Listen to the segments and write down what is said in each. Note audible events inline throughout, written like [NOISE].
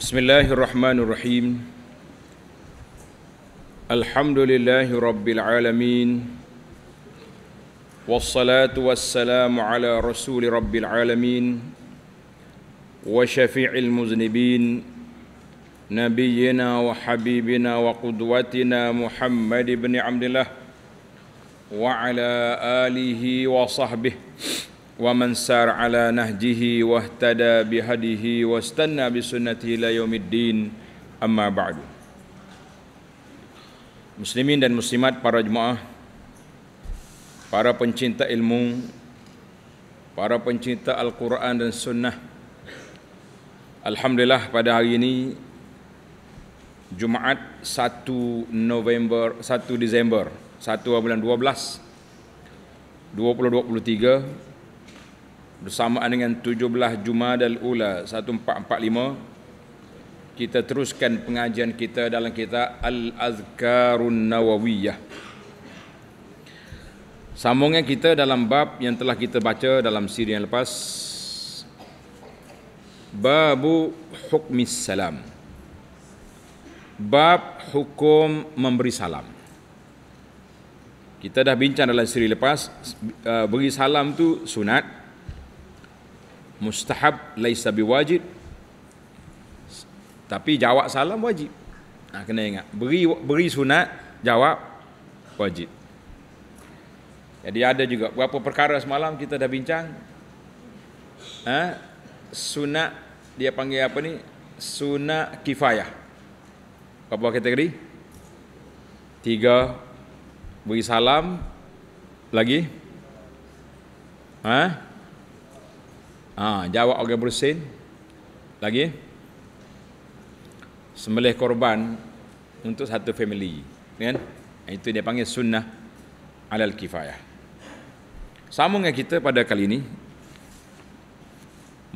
بسم الله الرحمن الرحيم الحمد لله رب العالمين والصلاة والسلام على رسول رب العالمين وشفيع المذنبين نبينا وحبيبنا وقدوتنا محمد بن عبد الله وعلى آله وصحبه ومن سار على نهجه واهتدى بهديه واستنى بسنته الى يوم الدين amma بعد Muslimin dan muslimat para jemaah para pencinta ilmu para pencinta al-Quran dan sunnah alhamdulillah pada hari ini Jumaat 1 November 1 Disember 1 bulan 12 2023 bersamaan dengan 17 Jumadal Ula 1445 kita teruskan pengajian kita dalam kita Al-Azkarun Nawawiyah sambungan kita dalam bab yang telah kita baca dalam siri yang lepas Babu Hukmi Salam Bab Hukum Memberi Salam Kita dah bincang dalam siri lepas uh, Beri salam tu sunat mustahab laisa biwajib tapi jawab salam wajib Nah, ha, kena ingat beri beri sunat jawab wajib jadi ada juga beberapa perkara semalam kita dah bincang ha, sunat dia panggil apa ni sunat kifayah Apa kategori tiga beri salam lagi ha? Ha, jawab orang bersin. Lagi. Sembelih korban untuk satu family. Ya kan? Itu dia panggil sunnah alal kifayah. Sambungnya kita pada kali ini.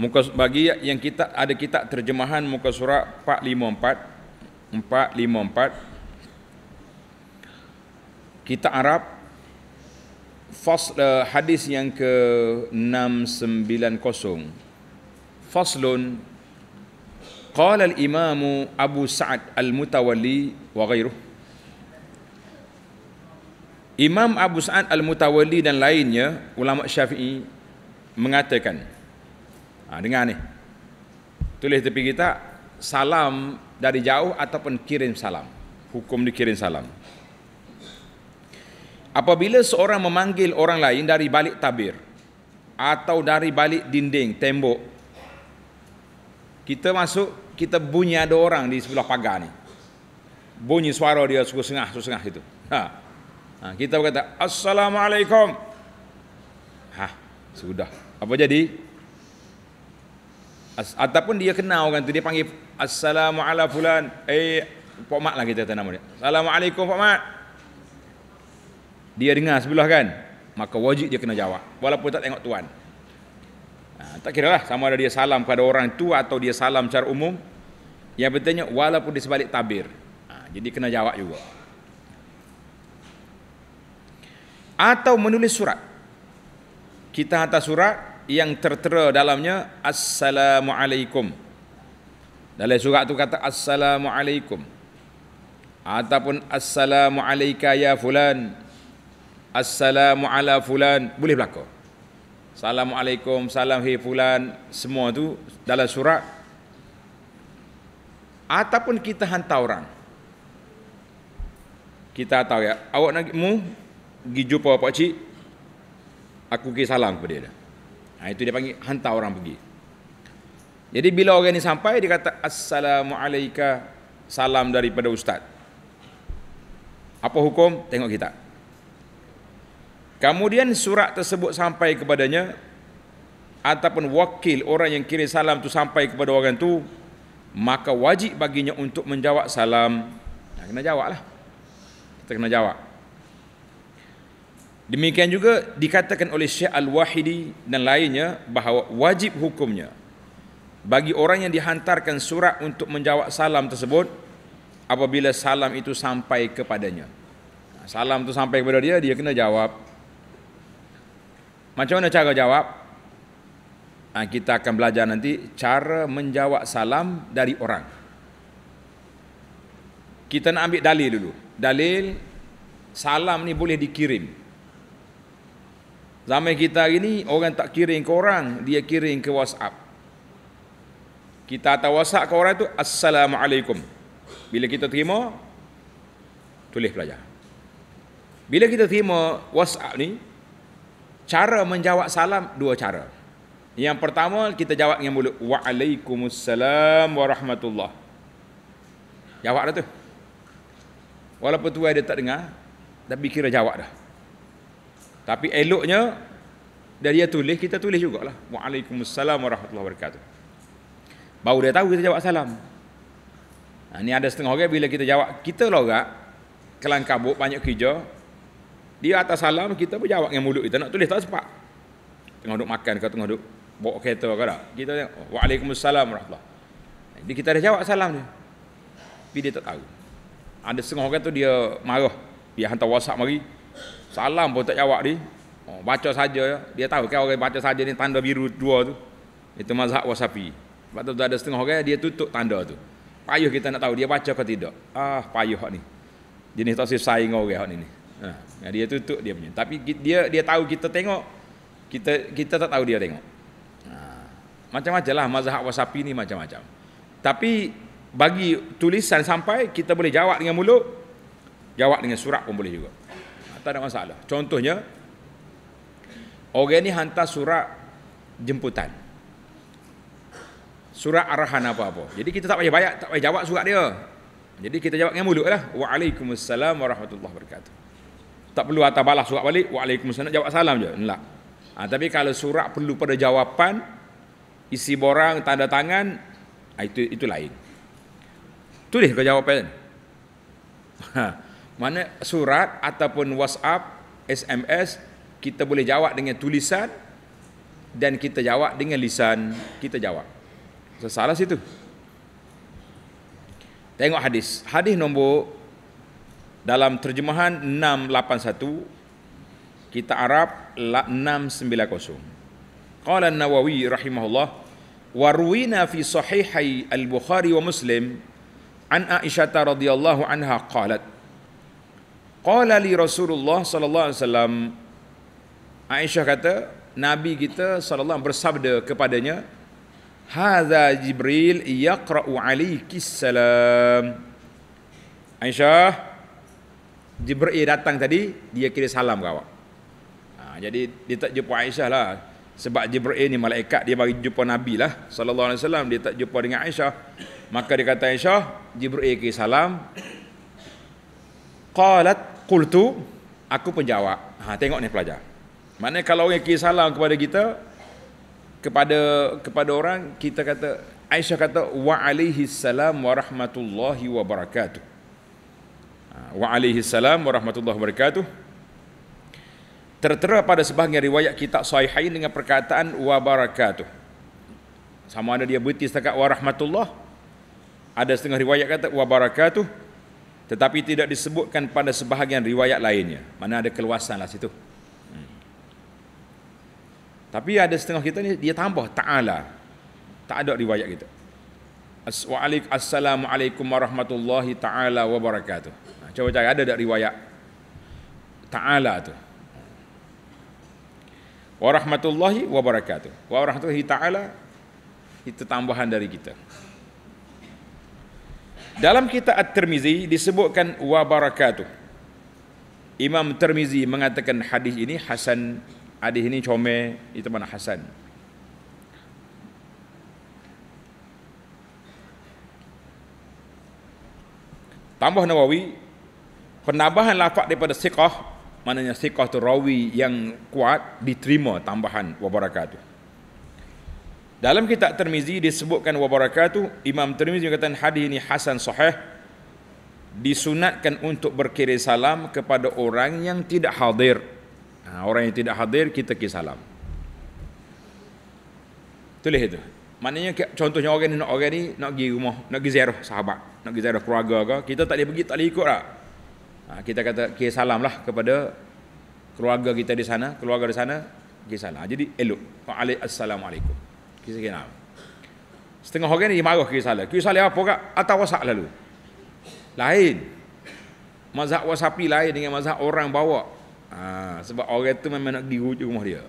Muka bagi yang kita ada kita terjemahan muka surat 454 454 kita Arab fasl uh, eh, hadis yang ke 690 faslun qala al imam abu sa'ad al mutawalli wa ghairuh imam abu sa'ad al mutawalli dan lainnya ulama syafi'i mengatakan ha, dengar ni tulis tepi kita salam dari jauh ataupun kirim salam hukum dikirim salam Apabila seorang memanggil orang lain dari balik tabir atau dari balik dinding tembok kita masuk kita bunyi ada orang di sebelah pagar ni. Bunyi suara dia suku sengah suku sengah itu. Ha. ha. kita berkata assalamualaikum. Ha, sudah. Apa jadi? As- ataupun dia kenal orang tu dia panggil assalamualaikum fulan. Eh, Pak Mat lah kita tanya nama dia. Assalamualaikum Pak Mat dia dengar sebelah kan maka wajib dia kena jawab walaupun tak tengok tuan ha, tak kira lah sama ada dia salam kepada orang itu atau dia salam secara umum yang pentingnya walaupun di sebalik tabir ha, jadi kena jawab juga atau menulis surat kita hantar surat yang tertera dalamnya Assalamualaikum dalam surat tu kata Assalamualaikum ataupun Assalamualaikum ya fulan Assalamu ala fulan boleh berlaku. Assalamualaikum, salam hei fulan, semua tu dalam surat ataupun kita hantar orang. Kita tahu ya, awak nak mu pergi jumpa pak cik aku ke salam kepada dia. Ha, itu dia panggil hantar orang pergi. Jadi bila orang ni sampai dia kata assalamualaikum salam daripada ustaz. Apa hukum? Tengok kita. Kemudian surat tersebut sampai kepadanya ataupun wakil orang yang kirim salam tu sampai kepada orang tu maka wajib baginya untuk menjawab salam. Nah, kena jawablah. Kita kena jawab. Demikian juga dikatakan oleh Syekh Al-Wahidi dan lainnya bahawa wajib hukumnya bagi orang yang dihantarkan surat untuk menjawab salam tersebut apabila salam itu sampai kepadanya. Salam itu sampai kepada dia, dia kena jawab. Macam mana cara jawab? Ha, kita akan belajar nanti cara menjawab salam dari orang. Kita nak ambil dalil dulu. Dalil salam ni boleh dikirim. Zaman kita hari ni orang tak kirim ke orang, dia kirim ke WhatsApp. Kita hantar WhatsApp ke orang tu assalamualaikum. Bila kita terima tulis pelajar. Bila kita terima WhatsApp ni, cara menjawab salam dua cara. Yang pertama kita jawab dengan mulut waalaikumussalam warahmatullah. Jawab dah tu. Walaupun tuai dia tak dengar tapi kira jawab dah. Tapi eloknya dari dia tulis kita tulis jugalah waalaikumussalam warahmatullahi wabarakatuh. Baru dia tahu kita jawab salam. Ha, ni ada setengah orang bila kita jawab kita lorak kelang kabut banyak kerja dia atas salam, kita pun jawab dengan mulut kita. Nak tulis tak sempat. Tengah duduk makan ke, tengah duduk bawa kereta ke tak. Kita tengok, oh, Waalaikumsalam warahmatullahi Jadi kita dah jawab salam dia. Tapi dia tak tahu. Ada setengah orang tu dia marah. Dia hantar WhatsApp mari. Salam pun tak jawab dia. Oh, baca saja. Dia tahu kan orang baca saja ni tanda biru dua tu. Itu mazhab wasapi. Sebab tu ada setengah orang dia tutup tanda tu. Payuh kita nak tahu dia baca ke tidak. Ah payuh ni. Jenis tak sesai dengan orang ni ni. Ha, dia tutup dia punya. Tapi dia dia tahu kita tengok. Kita kita tak tahu dia tengok. Ha. Macam-macam lah mazhab wasapi ni macam-macam. Tapi bagi tulisan sampai kita boleh jawab dengan mulut. Jawab dengan surat pun boleh juga. Ha, tak ada masalah. Contohnya. Orang ni hantar surat jemputan. Surat arahan apa-apa. Jadi kita tak payah bayar, tak payah jawab surat dia. Jadi kita jawab dengan mulut lah. Waalaikumsalam warahmatullahi wabarakatuh. Tak perlu atas balas surat balik, Waalaikumsalam, nak jawab salam je. Nelak. Ha, ah, tapi kalau surat perlu pada jawapan, isi borang, tanda tangan, ha, itu itu lain. Tulis ke jawapan. Ha, mana surat ataupun WhatsApp, SMS, kita boleh jawab dengan tulisan dan kita jawab dengan lisan, kita jawab. Salah situ. Tengok hadis. Hadis nombor dalam terjemahan 681 kita Arab 690 qala nawawi rahimahullah wa ruwina fi sahihai al-bukhari wa muslim an aisyah radhiyallahu anha qalat qala li rasulullah sallallahu alaihi wasallam aisyah kata nabi kita sallallahu bersabda kepadanya hadza jibril yaqra'u alayki salam aisyah Jibril eh, datang tadi dia kira salam ke awak. Ha, jadi dia tak jumpa Aisyah lah sebab Jibril eh, ni malaikat dia bagi jumpa Nabi lah sallallahu alaihi wasallam dia tak jumpa dengan Aisyah. Maka dia kata Aisyah, Jibril eh, kira salam. Qalat qultu aku pun jawab. Ha tengok ni pelajar. Maknanya kalau orang kira salam kepada kita kepada kepada orang kita kata Aisyah kata wa alaihi salam wa rahmatullahi wa barakatuh. Ah, wa alaihi salam wa rahmatullahi wabarakatuh tertera pada sebahagian riwayat kitab sahihain dengan perkataan wa barakatuh sama ada dia berhenti setakat wa rahmatullah ada setengah riwayat kata wa barakatuh tetapi tidak disebutkan pada sebahagian riwayat lainnya mana ada keluasan lah situ hmm. tapi ada setengah kita ni dia tambah ta'ala tak ada riwayat kita As- wa assalamualaikum warahmatullahi ta'ala wa barakatuh Coba cari ada dak riwayat Ta'ala tu. Warahmatullahi wabarakatuh. Warahmatullahi ta'ala itu tambahan dari kita. Dalam kitab At-Tirmizi disebutkan wabarakatuh. Imam Tirmizi mengatakan hadis ini hasan, hadis ini come, itu mana hasan. Tambah Nawawi penambahan lafaz daripada siqah maknanya siqah tu rawi yang kuat diterima tambahan wabarakatuh dalam kitab termizi disebutkan wa barakatuh Imam Tirmizi mengatakan hadis ini hasan sahih disunatkan untuk berkirim salam kepada orang yang tidak hadir. Ha, orang yang tidak hadir kita kirim salam. Tulis itu. Maknanya contohnya orang ni nak orang ni nak pergi rumah, nak pergi ziarah sahabat, nak pergi ziarah keluarga ke, kita tak boleh pergi, tak boleh ikut tak. Ha, kita kata kira salam lah kepada keluarga kita di sana, keluarga di sana kira salam. Ha, jadi elok. Waalaikumsalam. Kisah kira nama. Setengah orang ni marah kira salam. Kira salam apa kak? Atau wasak lalu. Lain. Mazhab wasapi lain dengan mazhab orang bawa. Ha, sebab orang tu memang nak dirujuk rumah dia.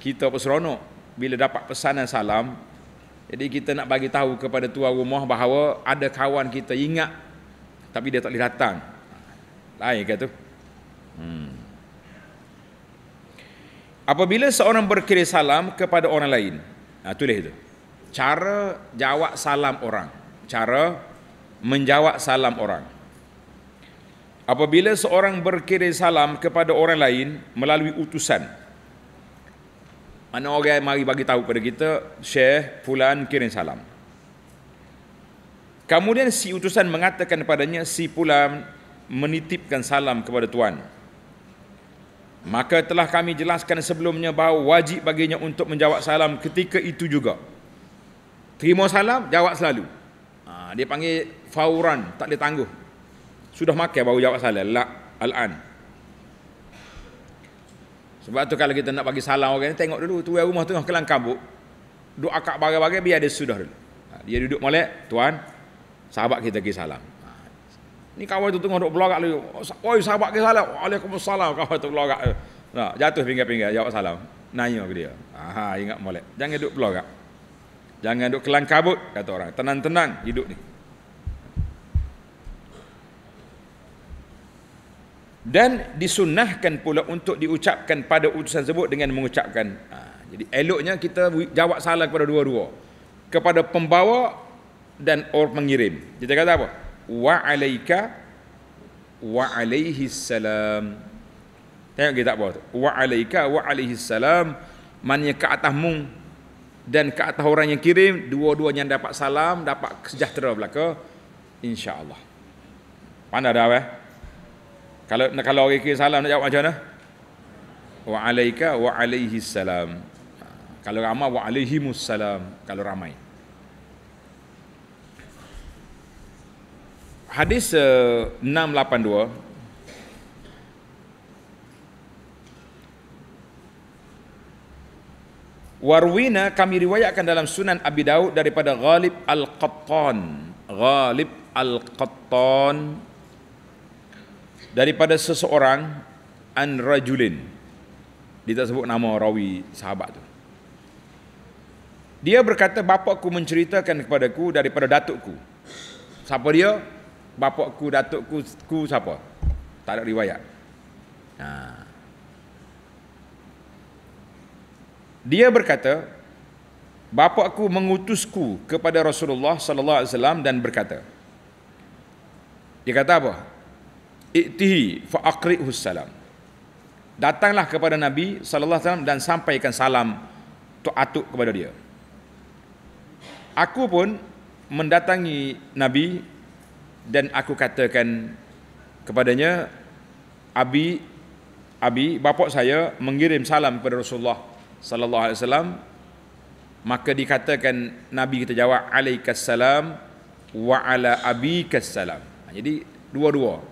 Kita pun seronok. Bila dapat pesanan salam, jadi kita nak bagi tahu kepada tuan rumah bahawa ada kawan kita ingat tapi dia tak boleh datang lain ah, kata hmm. apabila seorang berkirim salam kepada orang lain ha, tulis itu. cara jawab salam orang cara menjawab salam orang apabila seorang berkirim salam kepada orang lain melalui utusan mana orang mari bagi tahu kepada kita Syekh Fulan kirim salam Kemudian si utusan mengatakan padanya si Fulan menitipkan salam kepada tuan maka telah kami jelaskan sebelumnya bahawa wajib baginya untuk menjawab salam ketika itu juga terima salam jawab selalu ha, dia panggil fauran tak boleh tangguh sudah makan baru jawab salam la al-an sebab tu kalau kita nak bagi salam orang ni tengok dulu tuan rumah tengah kelang kabut doa kak bagai-bagai biar dia sudah dulu ha, dia duduk molek tuan sahabat kita pergi salam ini kawan itu tengah duk belagak lu. Oi sahabat ke salam. Waalaikumsalam kawan itu belagak. Nah, jatuh pinggir-pinggir jawab salam. Nanya ke dia. Aha, ingat molek. Jangan duk belagak. Jangan duk kelang kabut kata orang. Tenang-tenang hidup ni. Dan disunahkan pula untuk diucapkan pada utusan tersebut dengan mengucapkan. Ha, jadi eloknya kita jawab salam kepada dua-dua. Kepada pembawa dan orang mengirim. Kita kata apa? wa alayka wa alayhi salam tengok kita apa wa alayka wa alayhi salam maknanya ke atasmu dan ke atas orang yang kirim dua-duanya dapat salam dapat sejahtera belaka insyaallah mana dah eh kalau kalau orang kirim salam nak jawab macam mana wa alayka wa alayhi salam kalau ramai wa alayhi salam kalau ramai Hadis uh, eh, 682 Warwina kami riwayatkan dalam Sunan Abi Daud daripada Ghalib Al-Qattan Ghalib Al-Qattan daripada seseorang an rajulin dia tak sebut nama rawi sahabat tu dia berkata bapakku menceritakan kepadaku daripada datukku siapa dia bapakku, datukku, ku siapa? Tak ada riwayat. Ha. Dia berkata, bapakku mengutusku kepada Rasulullah sallallahu alaihi wasallam dan berkata. Dia kata apa? Iktihi fa salam. Datanglah kepada Nabi sallallahu alaihi wasallam dan sampaikan salam untuk atuk kepada dia. Aku pun mendatangi Nabi dan aku katakan kepadanya abi abi bapak saya mengirim salam kepada Rasulullah sallallahu alaihi wasallam maka dikatakan nabi kita jawab alaikassalam wa ala abikassalam ha, jadi dua-dua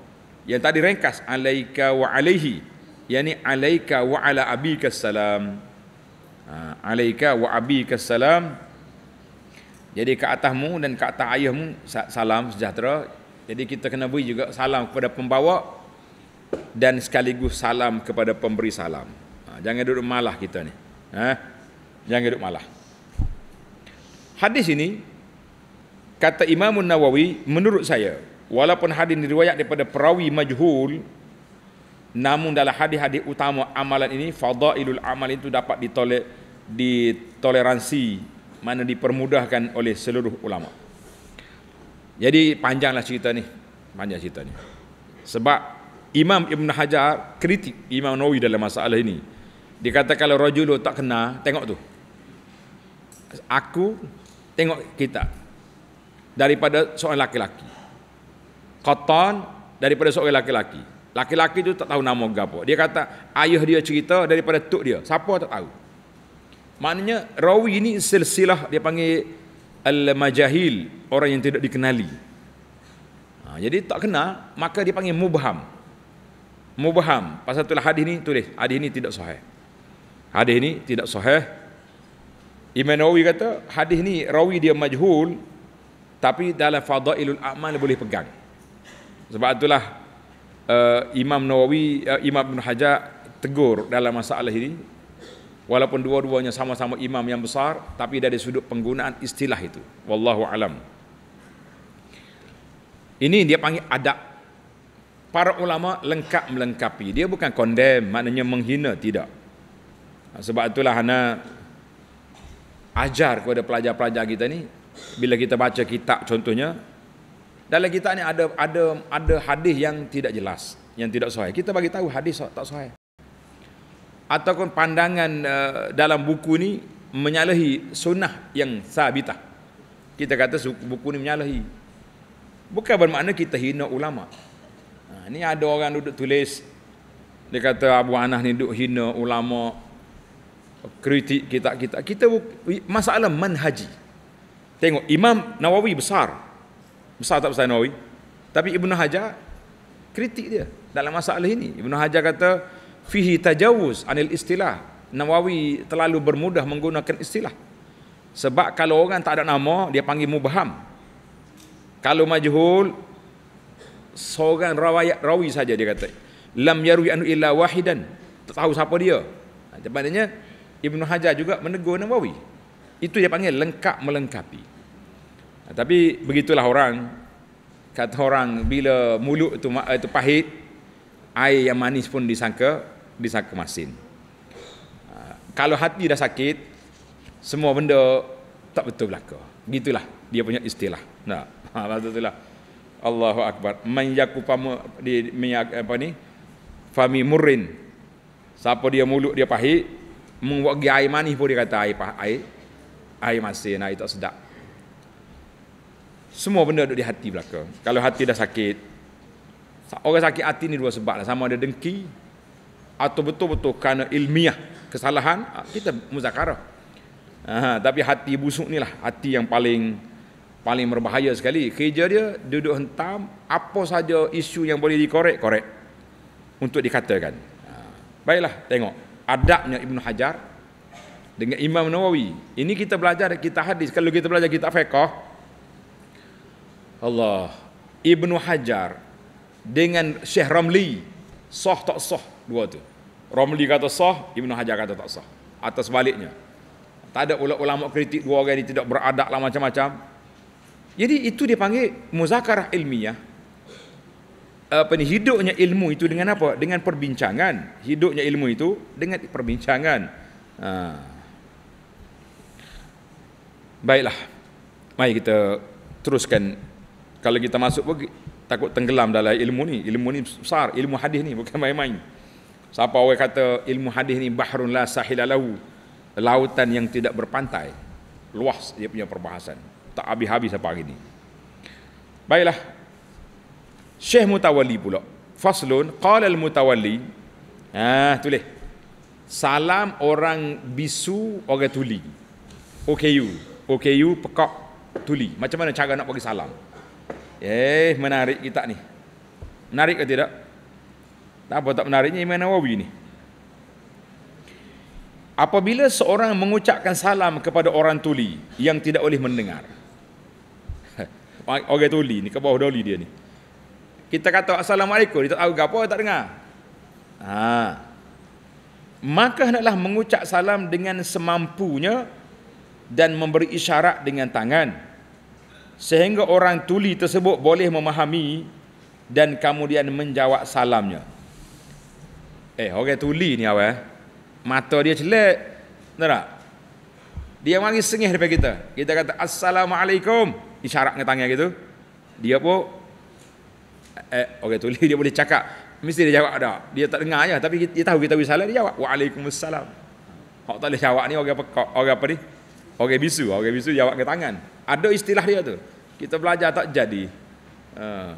yang tadi ringkas alaika wa alaihi yakni alaika wa ala abikassalam ha, alaika wa abikassalam jadi ke atasmu dan ke atas ayahmu salam sejahtera jadi kita kena beri juga salam kepada pembawa dan sekaligus salam kepada pemberi salam. Ha, jangan duduk malah kita ni. Ha? Jangan duduk malah. Hadis ini kata Imam Nawawi menurut saya walaupun hadis ini riwayat daripada perawi majhul namun dalam hadis-hadis utama amalan ini fadailul amal itu dapat ditoler ditoleransi mana dipermudahkan oleh seluruh ulama. Jadi panjanglah cerita ni. Panjang cerita ni. Sebab Imam Ibn Hajar kritik Imam Nawawi dalam masalah ini. Dia kata kalau rajul tak kena, tengok tu. Aku tengok kita daripada seorang laki-laki. Qatan daripada seorang laki-laki. Laki-laki tu tak tahu nama gapo. Dia kata ayah dia cerita daripada tok dia. Siapa tak tahu. Maknanya rawi ini silsilah dia panggil al-majahil orang yang tidak dikenali. Ha, jadi tak kenal, maka dia panggil mubham. Mubham. Pasal itulah hadis ni tulis. Hadis ni tidak sahih. Hadis ni tidak sahih. Imam Nawawi kata, hadis ni rawi dia majhul, tapi dalam fadailul a'mal boleh pegang. Sebab itulah uh, Imam Nawawi, uh, Imam Ibn Hajar tegur dalam masalah ini. Walaupun dua-duanya sama-sama imam yang besar, tapi dari sudut penggunaan istilah itu. Wallahu a'lam. Ini dia panggil adab. Para ulama lengkap melengkapi. Dia bukan condemn, maknanya menghina, tidak. Sebab itulah Hana ajar kepada pelajar-pelajar kita ni bila kita baca kitab contohnya dalam kitab ni ada ada ada hadis yang tidak jelas, yang tidak sahih. Kita bagi tahu hadis tak sahih. Ataupun pandangan eh, dalam buku ni menyalahi sunnah yang sabitah. Kita kata buku ni menyalahi Bukan bermakna kita hina ulama. Ha, ni ada orang duduk tulis. Dia kata Abu Anah ni duduk hina ulama. Kritik kita kita kita masalah manhaji. Tengok Imam Nawawi besar. Besar tak besar Nawawi? Tapi Ibnu Hajar kritik dia dalam masalah ini. Ibnu Hajar kata fihi tajawuz anil istilah. Nawawi terlalu bermudah menggunakan istilah. Sebab kalau orang tak ada nama, dia panggil mubaham. Kalau majhul seorang rawayat rawi saja dia kata. Lam yarwi anu illa wahidan. Tak tahu siapa dia. Ha, maknanya Ibnu Hajar juga menegur Nawawi. Itu dia panggil lengkap melengkapi. Ha, tapi begitulah orang kata orang bila mulut itu itu pahit air yang manis pun disangka disangka masin. Ha, kalau hati dah sakit semua benda tak betul belaka. Gitulah dia punya istilah. Nah. Ha. Ha lazatullah. Allahu akbar. Man yakufamu di minyak, apa ni? Fami murrin. Siapa dia mulut dia pahit, membuat gi air manis pun dia kata air pahit. Air, air masin, air tak sedap. Semua benda duduk di hati belaka. Kalau hati dah sakit, orang sakit hati ni dua sebab lah. Sama ada dengki, atau betul-betul kerana ilmiah kesalahan, ah, kita muzakarah. Aha, tapi hati busuk ni lah, hati yang paling paling berbahaya sekali kerja dia duduk hentam apa saja isu yang boleh dikorek-korek untuk dikatakan ha. baiklah tengok adabnya Ibn Hajar dengan Imam Nawawi ini kita belajar kita hadis kalau kita belajar kita fiqah Allah Ibn Hajar dengan Syekh Ramli sah tak sah dua tu Ramli kata sah Ibn Hajar kata tak sah atas baliknya tak ada ulama kritik dua orang ini tidak beradab lah macam-macam jadi itu dia panggil muzakarah ilmiah. Apa ni hidupnya ilmu itu dengan apa? Dengan perbincangan. Hidupnya ilmu itu dengan perbincangan. Ha. Baiklah. Mari kita teruskan kalau kita masuk pergi takut tenggelam dalam ilmu ni. Ilmu ni besar, ilmu hadis ni bukan main-main. Siapa orang kata ilmu hadis ni bahrun la sahila Lautan yang tidak berpantai. Luas dia punya perbahasan tak habis-habis apa hari ni. Baiklah. Syekh Mutawalli pula. Faslun qala al-mutawalli. Ah, ha, tulis. Salam orang bisu orang tuli. Okay you, okay you, pekak tuli. Macam mana cara nak bagi salam? Eh, menarik kita ni. Menarik ke tidak? Tak apa tak menariknya Imam Nawawi ni. Apabila seorang mengucapkan salam kepada orang tuli yang tidak boleh mendengar orang tuli ni ke bawah doli dia ni. Kita kata assalamualaikum dia tak tahu apa tak dengar. Ha. Maka hendaklah mengucap salam dengan semampunya dan memberi isyarat dengan tangan sehingga orang tuli tersebut boleh memahami dan kemudian menjawab salamnya. Eh, orang tuli ni apa eh? Mata dia celak. Tahu tak? Dia mari sengih daripada kita. Kita kata assalamualaikum isyarat dengan tangan gitu. Dia pun eh orang tu [LAUGHS] dia boleh cakap. Mesti dia jawab dah. Dia tak dengar aja tapi dia tahu kita salah dia jawab. Waalaikumsalam. Hak tak boleh jawab ni orang pekak, orang apa ni? Orang bisu, orang bisu jawab dengan tangan. Ada istilah dia tu. Kita belajar tak jadi. Eh,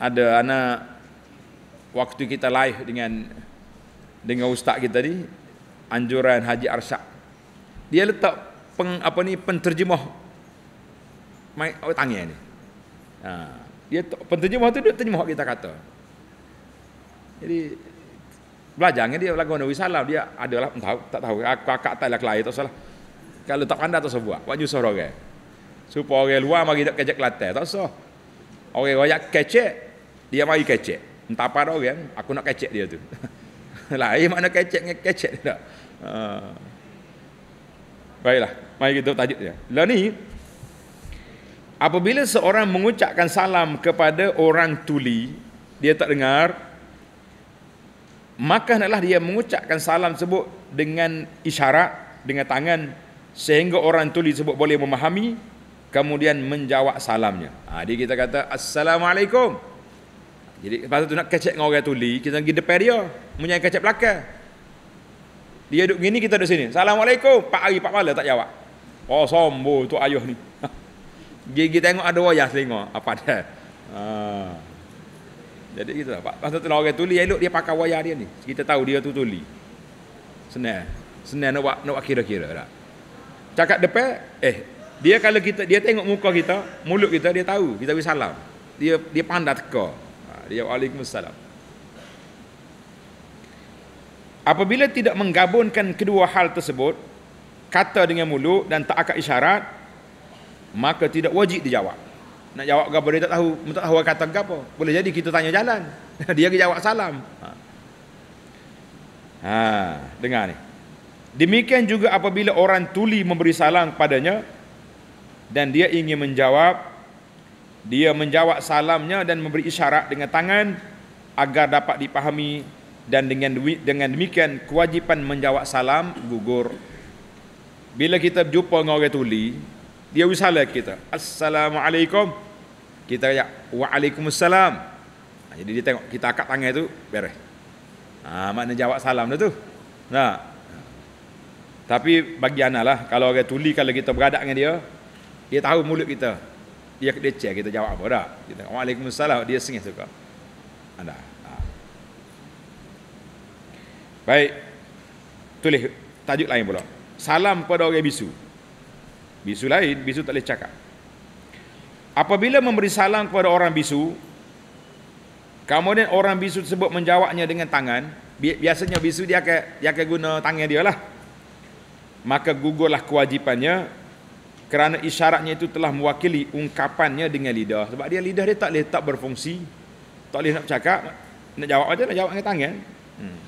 ada anak waktu kita live dengan dengan ustaz kita ni anjuran Haji Arsyad. Dia letak peng apa ni penterjemah mai oh, tangan ni. Ha, dia penterjemah tu duk terjemah kita kata. Jadi belajar dia lagu Nabi Sallam dia adalah entah tak tahu aku akak tak lah kelai tak salah. Kalau tak pandai tak usah buat. Buat nyusah orang. Supaya orang luar mari nak kejak Kelantan tak usah. Orang royak kecek dia mari kecek. Entah apa orang aku nak kecek dia tu. lah [LAUGHS] Lain mana kecek ni kecek dah tak. Ha. Baiklah, mari kita tajuk dia. Lah ni Apabila seorang mengucapkan salam kepada orang tuli, dia tak dengar, maka hendaklah dia mengucapkan salam sebut dengan isyarat, dengan tangan, sehingga orang tuli sebut boleh memahami, kemudian menjawab salamnya. Ha, jadi kita kata, Assalamualaikum. Jadi pasal tu nak kecek dengan orang tuli, kita pergi depan dia, punya kecek belakang. Dia duduk gini, kita duduk sini. Assalamualaikum. Pak hari, pak malam tak jawab. Oh sombo tu ayuh ni. Gigi tengok ada wayah selingo apa dah. Ha. Jadi gitu lah Pak. Masa tu lah orang tuli elok dia pakai wayah dia ni. Kita tahu dia tu tuli. Senang. Senang nak buat nak kira-kira tak. Lah. Cakap depan eh dia kalau kita dia tengok muka kita, mulut kita dia tahu kita bagi salam. Dia dia pandai teka. Ha, dia waalaikumsalam. Apabila tidak menggabungkan kedua hal tersebut, kata dengan mulut dan tak akan isyarat, maka tidak wajib dijawab nak jawab gapo dia tak tahu tak tahu kata gapo boleh jadi kita tanya jalan [LAUGHS] dia ke jawab salam ha. ha dengar ni demikian juga apabila orang tuli memberi salam padanya dan dia ingin menjawab dia menjawab salamnya dan memberi isyarat dengan tangan agar dapat dipahami dan dengan dengan demikian kewajipan menjawab salam gugur bila kita jumpa dengan orang tuli dia usala kita. Assalamualaikum. Kita ya waalaikumsalam. Ha, jadi dia tengok kita akat tangan tu beres. Ha, mana jawab salam dia tu. Nah. Ha. Tapi bagi analah kalau orang tuli kalau kita beradab dengan dia, dia tahu mulut kita. Dia dia cek kita jawab apa dah. Kita waalaikumsalam dia sengih suka. Anda. Ha. Baik. Tulis tajuk lain pula. Salam pada orang bisu. Bisu lain, bisu tak boleh cakap. Apabila memberi salam kepada orang bisu, kemudian orang bisu tersebut menjawabnya dengan tangan, biasanya bisu dia akan dia akan guna tangan dia lah. Maka gugurlah kewajipannya kerana isyaratnya itu telah mewakili ungkapannya dengan lidah. Sebab dia lidah dia tak boleh tak berfungsi. Tak boleh nak cakap, nak jawab aja nak lah, jawab dengan tangan. Hmm.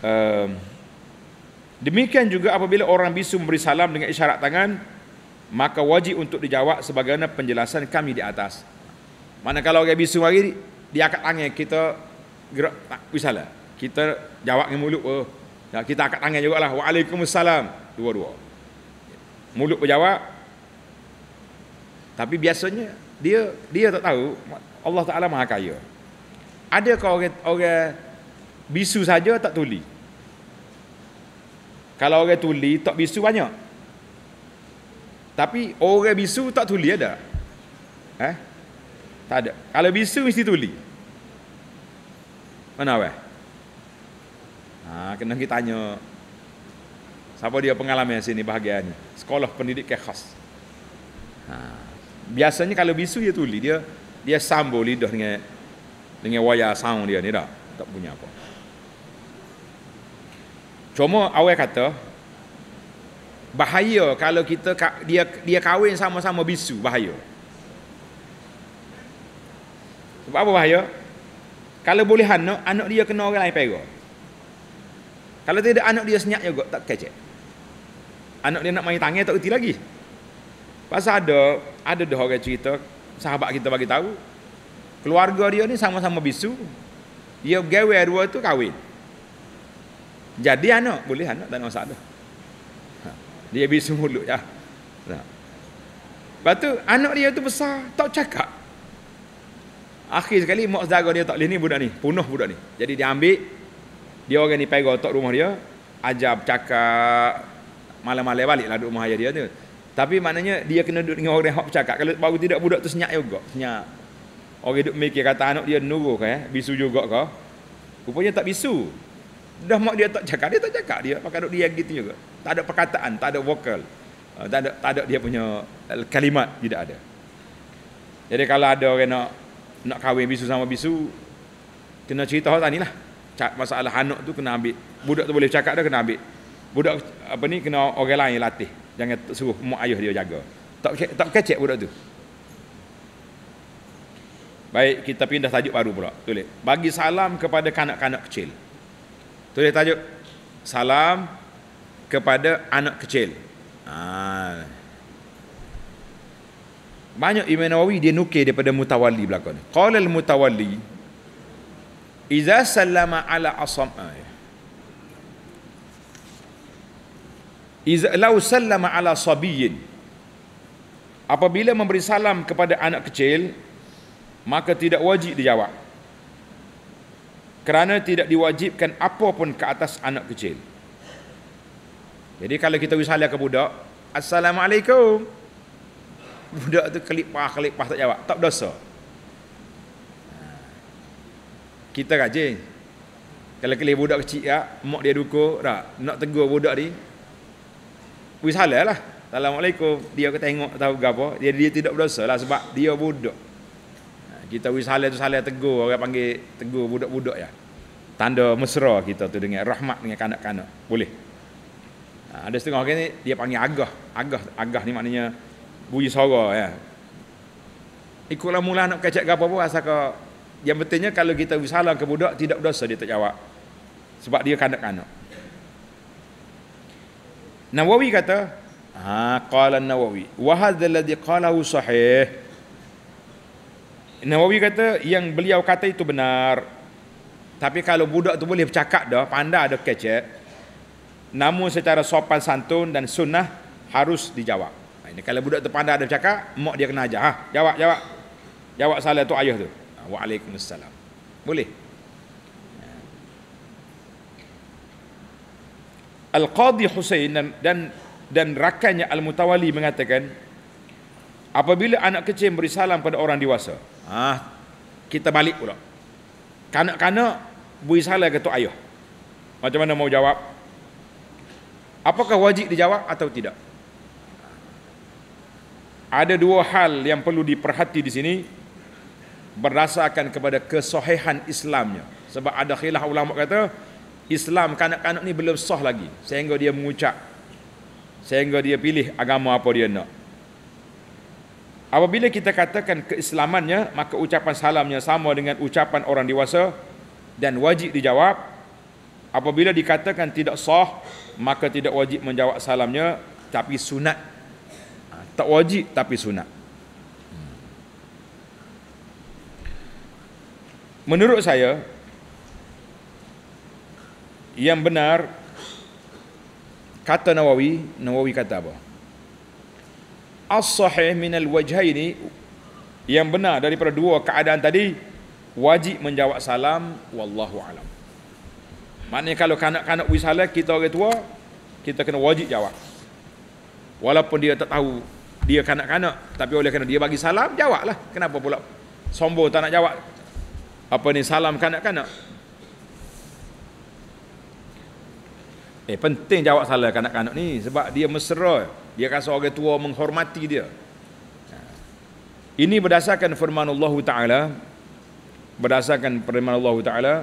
Ehm, demikian juga apabila orang bisu memberi salam dengan isyarat tangan maka wajib untuk dijawab sebagaimana penjelasan kami di atas mana kalau orang bisu mari dia akan tangan kita gerak tak bisalah kita jawab dengan mulut oh. Nah, kita angkat tangan juga lah. Waalaikumsalam. Dua-dua. Mulut berjawab. Tapi biasanya dia dia tak tahu Allah Ta'ala maha kaya. Ada kau orang, orang bisu saja tak tuli. Kalau orang tuli tak bisu banyak. Tapi orang bisu tak tuli ada. Eh? Tak ada. Kalau bisu mesti tuli. Mana weh? Ha, kena kita tanya. Siapa dia pengalaman di sini bahagian ni? Sekolah pendidikan khas. Ha. Biasanya kalau bisu dia tuli, dia dia sambung lidah dengan dengan wayar sound dia ni dah. Tak punya apa. Cuma awal kata bahaya kalau kita dia dia kahwin sama-sama bisu bahaya. Sebab apa bahaya? Kalau boleh anak, anak dia kena orang lain pegang. Kalau tidak anak dia senyap juga tak kecek. Anak dia nak main tangan tak reti lagi. Pasal ada ada dah orang cerita sahabat kita bagi tahu keluarga dia ni sama-sama bisu. Dia gawe dua tu kahwin. Jadi anak boleh anak tak ada masalah. Ha. Dia bisu mulut ya. Ha. Lepas tu anak dia tu besar tak cakap. Akhir sekali mak saudara dia tak boleh ni budak ni, punah budak ni. Jadi dia ambil dia orang ni pergi otak rumah dia, ajar cakap malam-malam baliklah duduk rumah ayah dia tu. Tapi maknanya dia kena duduk dengan orang yang hak cakap. Kalau baru tidak budak tu senyap juga, senyap. Orang duduk mikir kata anak dia nuruh ke, eh? bisu juga ke. Rupanya tak bisu. Dah mak dia tak cakap, dia tak cakap dia pakai dia gitu juga. Tak ada perkataan, tak ada vokal. Ah, tak ada tak ada dia punya eh, kalimat tidak ada. Jadi kalau ada orang nak nak kahwin bisu sama bisu kena cerita hal lah. Cak masalah anak tu kena ambil. Budak tu boleh cakap dah kena ambil. Budak apa ni kena orang lain latih. Jangan suruh mak ayah dia jaga. Tak kecek, tak kecek budak tu. Baik, kita pindah tajuk baru pula. Tulis. Bagi salam kepada kanak-kanak kecil. Tulis tajuk Salam kepada anak kecil ha. Banyak Imam Nawawi dia nukir daripada mutawalli belakang ni Qala al-mutawalli Iza salama ala asam Iza lau salama ala sabiyin Apabila memberi salam kepada anak kecil Maka tidak wajib dijawab kerana tidak diwajibkan apa pun ke atas anak kecil. Jadi kalau kita wisalah ke budak, Assalamualaikum. Budak tu kelipah, kelipah tak jawab. Tak dosa. Ha. Kita rajin. Kalau kelih budak kecil ya, mak dia duko, tak? Nak tegur budak ni, wisalah lah. Assalamualaikum. Dia ke tengok tahu gapo. Dia dia tidak berdosa lah sebab dia budak kita wis salah tu salah tegur orang panggil tegur budak-budak ya tanda mesra kita tu dengan rahmat dengan kanak-kanak boleh ha, ada setengah orang ni dia panggil agah agah agah ni maknanya bunyi suara ya ikutlah mula nak kecek gapo pun asal kau yang pentingnya kalau kita salah ke budak tidak berdosa dia tak jawab sebab dia kanak-kanak Nawawi kata ha qala Nawawi wa hadzal ladzi qalahu sahih Nawawi kata yang beliau kata itu benar. Tapi kalau budak tu boleh bercakap dah, pandai ada kecek. Eh. Namun secara sopan santun dan sunnah harus dijawab. Nah ha, Ini kalau budak tu pandai ada bercakap, mak dia kena ajar. Ha, jawab, jawab. Jawab salah tu ayah tu. Ha, waalaikumsalam. Boleh. Ha. Al-Qadi Hussein dan, dan dan rakannya Al-Mutawali mengatakan apabila anak kecil beri salam pada orang dewasa Ha, kita balik pula. Kanak-kanak beri salah ke tok ayah. Macam mana mau jawab? Apakah wajib dijawab atau tidak? Ada dua hal yang perlu diperhati di sini berdasarkan kepada kesohihan Islamnya. Sebab ada khilaf ulama kata Islam kanak-kanak ni belum sah lagi sehingga dia mengucap sehingga dia pilih agama apa dia nak. Apabila kita katakan keislamannya, maka ucapan salamnya sama dengan ucapan orang dewasa dan wajib dijawab. Apabila dikatakan tidak sah, maka tidak wajib menjawab salamnya tapi sunat. Ha, tak wajib tapi sunat. Hmm. Menurut saya yang benar kata Nawawi, Nawawi kata apa? as-sahih min al-wajhaini yang benar daripada dua keadaan tadi wajib menjawab salam wallahu alam. Maknanya kalau kanak-kanak wis kita orang tua kita kena wajib jawab. Walaupun dia tak tahu dia kanak-kanak tapi oleh kerana dia bagi salam jawablah. Kenapa pula sombong tak nak jawab? Apa ni salam kanak-kanak? Eh penting jawab salam kanak-kanak ni sebab dia mesra. Dia rasa orang tua menghormati dia. Ini berdasarkan firman Allah Taala berdasarkan firman Allah Taala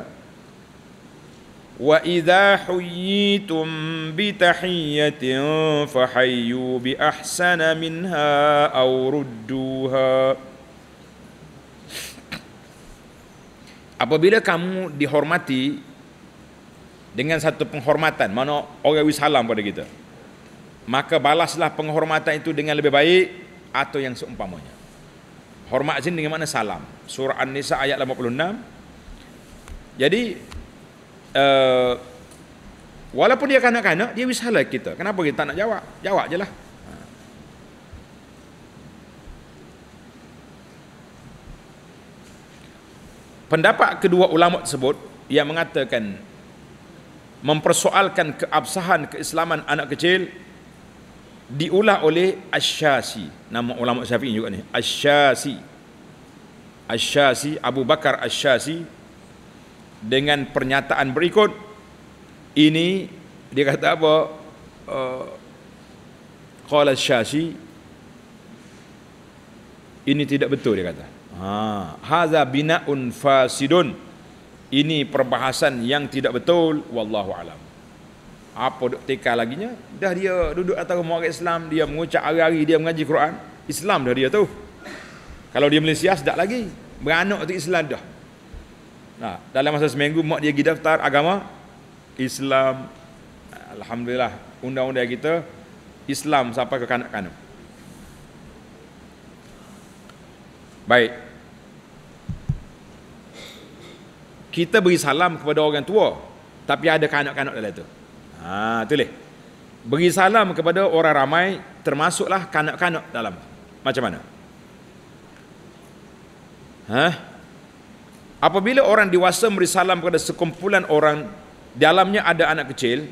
Wa idza huyyitum bi tahiyyatin fahayyu bi ahsana minha aw rudduha Apabila kamu dihormati dengan satu penghormatan, mana orang wis salam pada kita maka balaslah penghormatan itu dengan lebih baik atau yang seumpamanya. Hormat zin dengan mana salam. Surah An-Nisa ayat 86. Jadi uh, walaupun dia kanak-kanak, dia wisalah kita. Kenapa kita nak jawab? Jawab je lah. Pendapat kedua ulama tersebut yang mengatakan mempersoalkan keabsahan keislaman anak kecil diulah oleh Asy-Syafi'i nama ulama Syafi'i juga ni Asy-Syafi'i Asy-Syafi'i Abu Bakar Asy-Syafi'i dengan pernyataan berikut ini dia kata apa uh, qala asy ini tidak betul dia kata ha haza bina'un fasidun ini perbahasan yang tidak betul wallahu alam apa duk tekan laginya dah dia duduk atas rumah orang Islam dia mengucap hari-hari dia mengaji Quran Islam dah dia tu kalau dia Malaysia sedak lagi beranak tu Islam dah nah dalam masa seminggu mak dia pergi daftar agama Islam Alhamdulillah undang-undang kita Islam sampai ke kanak-kanak baik kita beri salam kepada orang tua tapi ada kanak-kanak dalam itu Ha tulis. Beri salam kepada orang ramai termasuklah kanak-kanak dalam. Macam mana? Ha? Apabila orang dewasa memberi salam kepada sekumpulan orang dalamnya ada anak kecil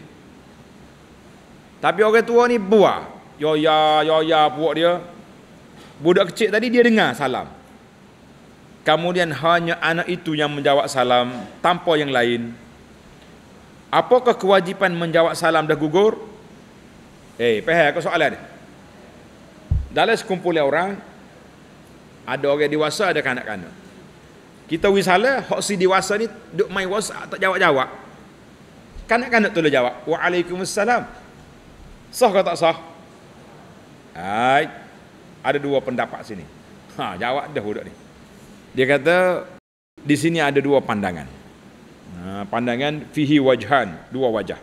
tapi orang tua ni buah. Yo ya yo ya buat dia. Budak kecil tadi dia dengar salam. Kemudian hanya anak itu yang menjawab salam tanpa yang lain, Apakah kewajipan menjawab salam dah gugur? Eh, hey, faham aku soalan ni. Dalam sekumpulan orang ada orang dewasa ada kanak-kanak. Kita wis hak si dewasa ni duk main WhatsApp tak jawab-jawab. Kanak-kanak tu jawab, "Waalaikumsalam." Sah ke tak sah? Hai. Ada dua pendapat sini. Ha, jawab dah budak ni. Dia kata di sini ada dua pandangan. Ha, pandangan fihi wajhan dua wajah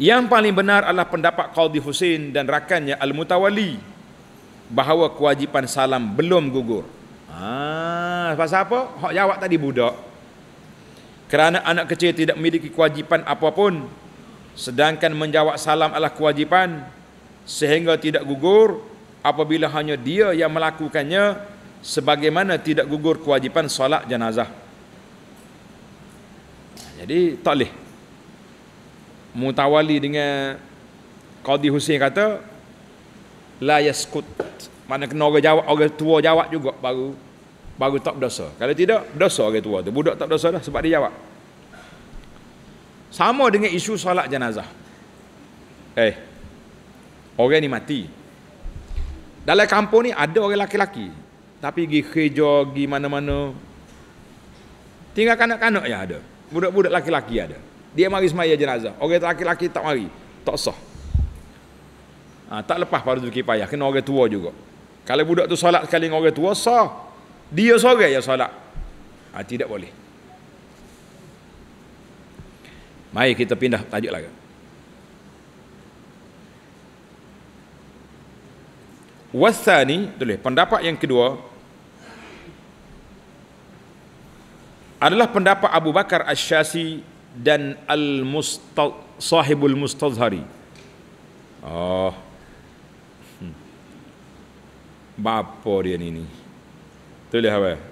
yang paling benar adalah pendapat Qadhi Hussein dan rakannya Al-Mutawali bahawa kewajipan salam belum gugur. Ah, pasal apa? Hak jawab tadi budak. Kerana anak kecil tidak memiliki kewajipan apapun sedangkan menjawab salam adalah kewajipan sehingga tidak gugur apabila hanya dia yang melakukannya sebagaimana tidak gugur kewajipan solat jenazah. Jadi tak boleh Mutawali dengan Qadi Husin kata La yaskut Mana kena orang jawab Orang tua jawab juga Baru Baru tak berdosa Kalau tidak Berdosa orang tua tu Budak tak berdosa lah Sebab dia jawab Sama dengan isu salat jenazah Eh Orang ni mati Dalam kampung ni Ada orang laki-laki Tapi pergi kerja Pergi mana-mana Tinggal kanak-kanak yang ada budak-budak laki-laki ada. Dia mari semaya jenazah. Orang okay, laki-laki tak mari. Tak sah. Ha, tak lepas pada Zulkifli Payah. Kena orang tua juga. Kalau budak tu salat, sekali dengan orang tua, sah. Dia sore yang solat. Ha, tidak boleh. Mari kita pindah tajuk lagi. Wasani, tulis. Pendapat yang kedua, adalah pendapat Abu Bakar Ash-Shasi dan al sahibul Mustazhari. Oh. Hmm. Bapa dia ni ni. Tulis apa?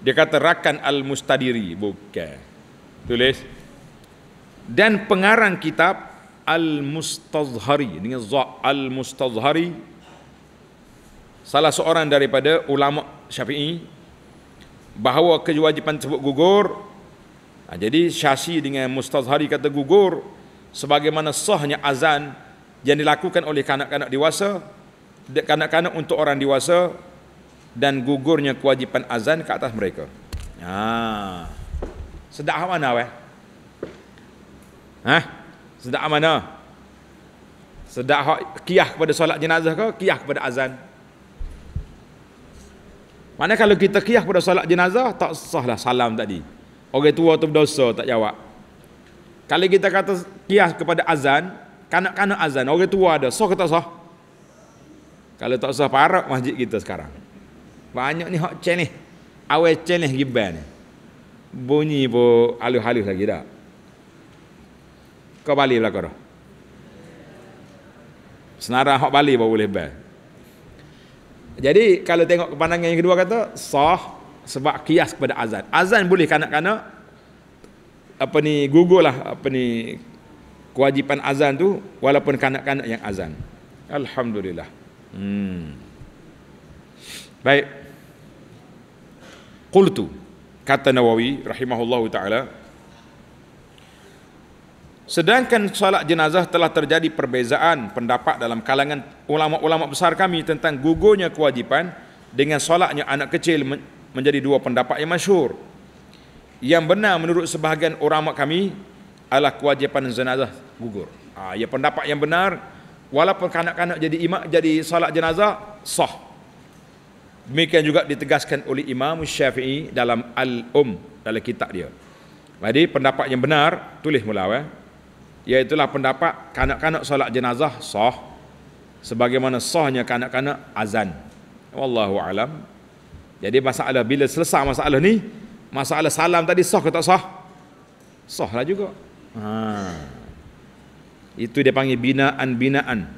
Dia kata rakan Al-Mustadiri, bukan. Tulis. Dan pengarang kitab Al-Mustazhari dengan Za Al-Mustazhari salah seorang daripada ulama Syafi'i bahawa kewajipan tersebut gugur ha, jadi syasi dengan mustazhari kata gugur sebagaimana sahnya azan yang dilakukan oleh kanak-kanak dewasa kanak-kanak untuk orang dewasa dan gugurnya kewajipan azan ke atas mereka ha sedak mana weh ha sedak mana sedak kiah kepada solat jenazah ke kiah kepada azan mana kalau kita kiyah pada solat jenazah tak sahlah salam tadi. Orang tua tu berdosa tak jawab. Kalau kita kata kiyah kepada azan, kanak-kanak azan, orang tua ada sah ke tak sah? Kalau tak sah parak masjid kita sekarang. Banyak ni hak ceneh. Awal ceneh giban Bunyi pun halus-halus lagi dah. Kau balik belakang dah. Senarang hak balik baru boleh bel. Jadi kalau tengok kepandangan yang kedua kata sah sebab kias kepada azan. Azan boleh kanak-kanak apa ni gugurlah apa ni kewajipan azan tu walaupun kanak-kanak yang azan. Alhamdulillah. Hmm. Baik. Qultu kata Nawawi rahimahullahu taala Sedangkan salat jenazah telah terjadi perbezaan pendapat dalam kalangan ulama-ulama besar kami tentang gugurnya kewajipan dengan salatnya anak kecil menjadi dua pendapat yang masyhur. Yang benar menurut sebahagian ulama kami adalah kewajipan jenazah gugur. Ha, ya pendapat yang benar walaupun kanak-kanak jadi imam jadi salat jenazah sah. Demikian juga ditegaskan oleh Imam Syafi'i dalam Al-Um dalam kitab dia. Jadi pendapat yang benar tulis mula eh. Ya. Iaitulah pendapat kanak-kanak solat jenazah sah sebagaimana sahnya kanak-kanak azan. Wallahu alam. Jadi masalah bila selesai masalah ni, masalah salam tadi sah ke tak sah? Sah lah juga. Ha. Itu dia panggil binaan-binaan.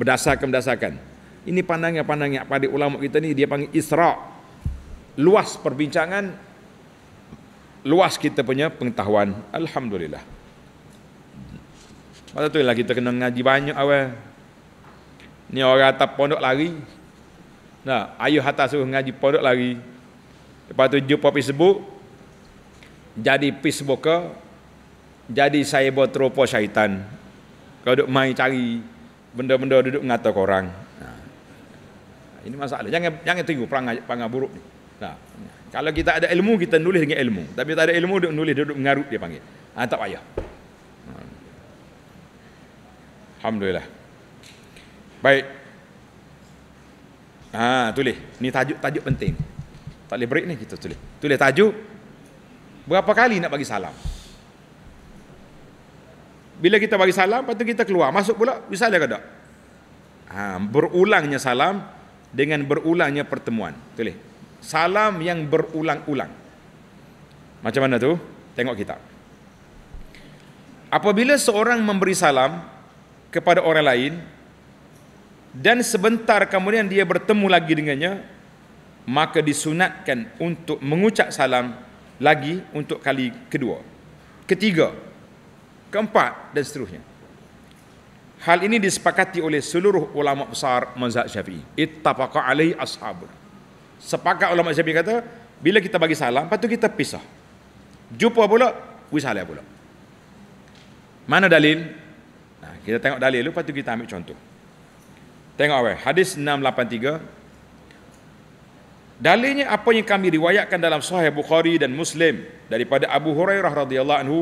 Berdasarkan-berdasarkan. Ini pandangan-pandangan pada ulama kita ni dia panggil isra' Luas perbincangan, luas kita punya pengetahuan. Alhamdulillah. Masa tu lah kita kena ngaji banyak awal. Ni orang atas pondok lari. Nah, ayuh hatta suruh ngaji pondok lari. Lepas tu jumpa Facebook. Jadi ke, Jadi saya buat teropo syaitan. Kau duduk main cari benda-benda duduk mengata korang. Nah. Ini masalah. Jangan jangan tunggu perang perang buruk ni. Nah. Kalau kita ada ilmu, kita nulis dengan ilmu. Tapi tak ada ilmu, duduk nulis, duduk mengarut dia panggil. Ha, tak payah. Alhamdulillah. Baik. Ha, tulis. Ni tajuk-tajuk penting. Tak boleh break ni kita tulis. Tulis tajuk. Berapa kali nak bagi salam? Bila kita bagi salam, lepas tu kita keluar. Masuk pula, bisa ada ke tak? Ha, berulangnya salam dengan berulangnya pertemuan. Tulis. Salam yang berulang-ulang. Macam mana tu? Tengok kita. Apabila seorang memberi salam, kepada orang lain dan sebentar kemudian dia bertemu lagi dengannya maka disunatkan untuk mengucap salam lagi untuk kali kedua ketiga keempat dan seterusnya hal ini disepakati oleh seluruh ulama besar mazhab syafi'i ittafaqa alai ashabun sepakat ulama syafi'i kata bila kita bagi salam patut kita pisah jumpa pula wisalah pula mana dalil kita tengok dalil dulu, lepas tu kita ambil contoh. Tengok apa? Hadis 683. Dalilnya apa yang kami riwayatkan dalam Sahih Bukhari dan Muslim daripada Abu Hurairah radhiyallahu anhu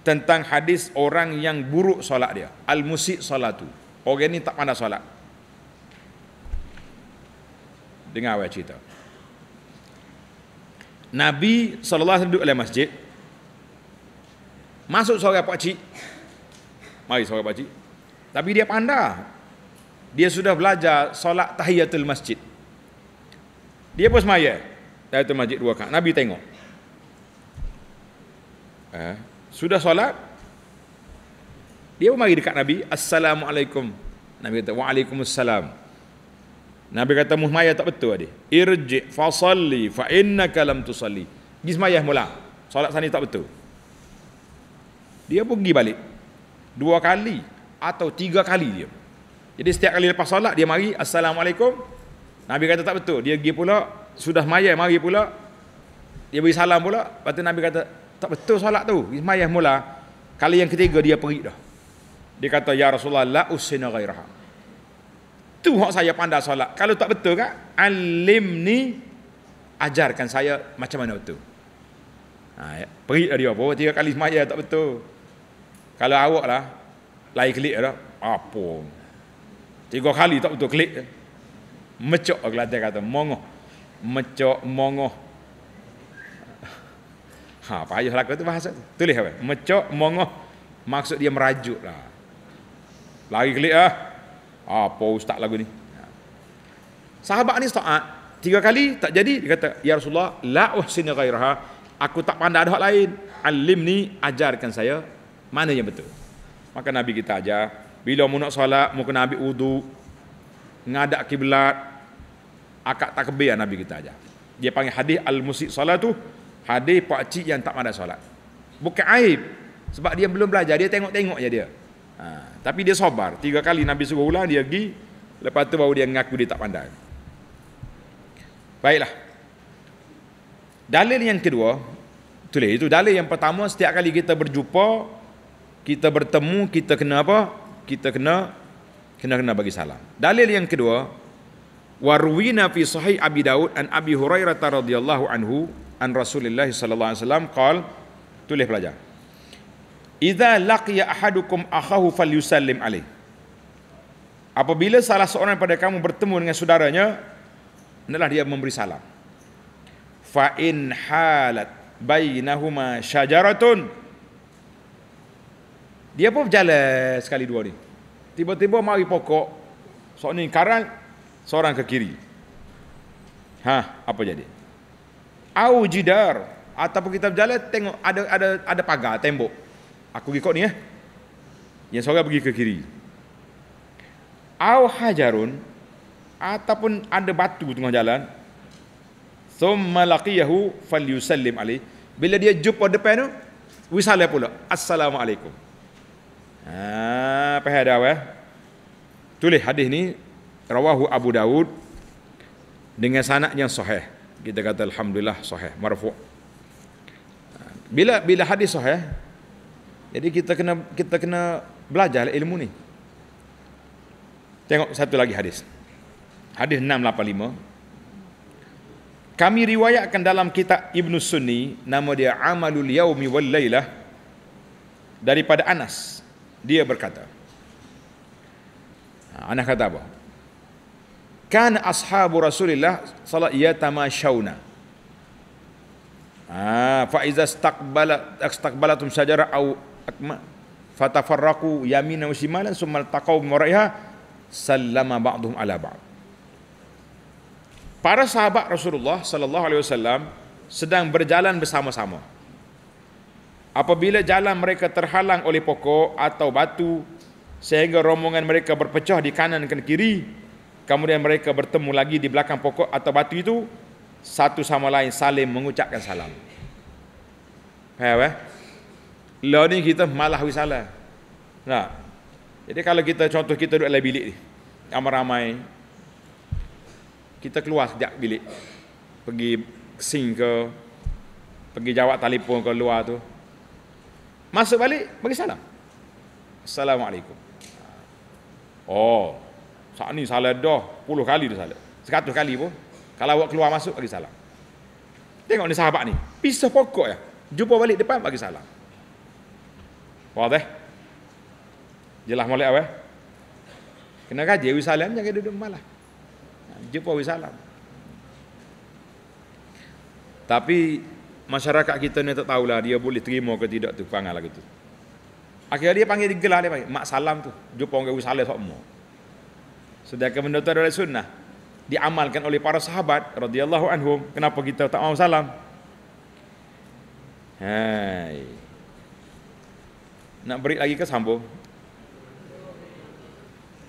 tentang hadis orang yang buruk solat dia, al-musyi' salatu. Orang ni tak pandai solat. Dengar apa cerita. Nabi sallallahu alaihi wasallam duduk dalam masjid. Masuk seorang pak cik Mari seorang pakcik. Tapi dia pandai. Dia sudah belajar solat tahiyatul masjid. Dia pun semaya. Tahiyatul masjid dua kak Nabi tengok. Eh, sudah solat. Dia pun mari dekat Nabi. Assalamualaikum. Nabi kata, Waalaikumsalam. Nabi kata, Muhmaya tak betul adik. Irji' fasalli fa'innaka lam tusalli. Gismayah mula. Solat sana tak betul. Dia pergi balik dua kali atau tiga kali dia. Jadi setiap kali lepas solat dia mari assalamualaikum. Nabi kata tak betul. Dia pergi pula sudah mayat mari pula. Dia beri salam pula. Lepas tu Nabi kata tak betul solat tu. Ismayah mula. Kali yang ketiga dia pergi dah. Dia kata ya Rasulullah la usina ghairah. Tu hak saya pandai solat. Kalau tak betul kan? Alimni ajarkan saya macam mana betul. Ha, ya. pergi lah dia apa? Tiga kali ismayah tak betul. Kalau awak lah Lain klik lah Apa Tiga kali tak betul klik Mecok lah kata Mongoh Mecok mongoh [LAUGHS] Ha, payah lah tu bahasa tu. Tulis apa? Mecok, mongoh. Maksud dia merajuk lah. Lagi klik lah. Apa ustaz lagu ni? Sahabat ni setaat. Tiga kali tak jadi. Dia kata, Ya Rasulullah, la'uh sinya Aku tak pandai ada hak lain. Alim ni ajarkan saya mana yang betul? Maka Nabi kita aja. bila mu nak solat, mu kena ambil wudu, ngadak kiblat, akak tak kebe ya Nabi kita aja. Dia panggil hadis al-musyik solat tu, hadis pak cik yang tak mandai solat. Bukan aib. Sebab dia belum belajar, dia tengok-tengok je dia. Ha, tapi dia sabar. Tiga kali Nabi suruh ulang, dia pergi. Lepas tu baru dia mengaku dia tak pandai. Baiklah. Dalil yang kedua, tulis itu dalil yang pertama setiap kali kita berjumpa kita bertemu kita kena apa kita kena kena kena bagi salam dalil yang kedua warwina fi sahih abi daud an abi hurairah radhiyallahu anhu an rasulillah sallallahu alaihi wasallam qol tulis pelajar idza laqiya ahadukum akhahu falyusallim alaihi apabila salah seorang pada kamu bertemu dengan saudaranya hendaklah dia memberi salam fa in halat bainahuma syajaratun dia pun berjalan sekali dua ni. Tiba-tiba mari pokok. Sok ni karang seorang ke kiri. Ha, apa jadi? Au jidar ataupun kita berjalan tengok ada ada ada pagar tembok. Aku pergi kok ni eh. Yang seorang pergi ke kiri. Au hajarun ataupun ada batu tengah jalan. Thumma laqiyahu falyusallim alaihi. Bila dia jumpa depan tu, wisalah pula. Assalamualaikum. Ah, apa hadis awal? Eh? Tulis hadis ni rawahu Abu Daud dengan yang sahih. Kita kata alhamdulillah sahih, marfu. Bila bila hadis sahih, jadi kita kena kita kena belajar ilmu ni. Tengok satu lagi hadis. Hadis 685. Kami riwayatkan dalam kitab Ibn Sunni nama dia Amalul Yaumi wal Lailah daripada Anas dia berkata. Ha, Anak kata apa? Kan ashabu Rasulillah salat ya tamashauna. Ah, ha, fa iza istaqbala istaqbalatum syajara au akma fatafarraqu yamina wa shimalan summa taqaw muraiha sallama ba'dhum ala ba'd. Para sahabat Rasulullah sallallahu alaihi wasallam sedang berjalan bersama-sama. Apabila jalan mereka terhalang oleh pokok atau batu sehingga rombongan mereka berpecah di kanan dan kiri, kemudian mereka bertemu lagi di belakang pokok atau batu itu, satu sama lain saling mengucapkan salam. Faham eh? Lalu ni kita malah wisalah. Nah. Jadi kalau kita contoh kita duduk dalam bilik ni, ramai-ramai kita keluar sejak bilik pergi sing ke pergi jawab telefon ke luar tu Masuk balik, bagi salam. Assalamualaikum. Oh, saat ni salah dah. Puluh kali dia salah. Sekatuh kali pun. Kalau awak keluar masuk, bagi salam. Tengok ni sahabat ni. Pisah pokok ya. Jumpa balik depan, bagi salam. Wadah. jelah mulai awak, eh? Kena kaji, wi salam jangan duduk malah. Jumpa wi salam. Tapi masyarakat kita ni tak tahulah dia boleh terima ke tidak tu panggil lagi tu akhirnya dia panggil digelar dia panggil mak salam tu jumpa orang Gawis Salih semua. sedangkan benda tu adalah sunnah diamalkan oleh para sahabat radhiyallahu anhum kenapa kita tak mau salam hai nak beri lagi ke sambung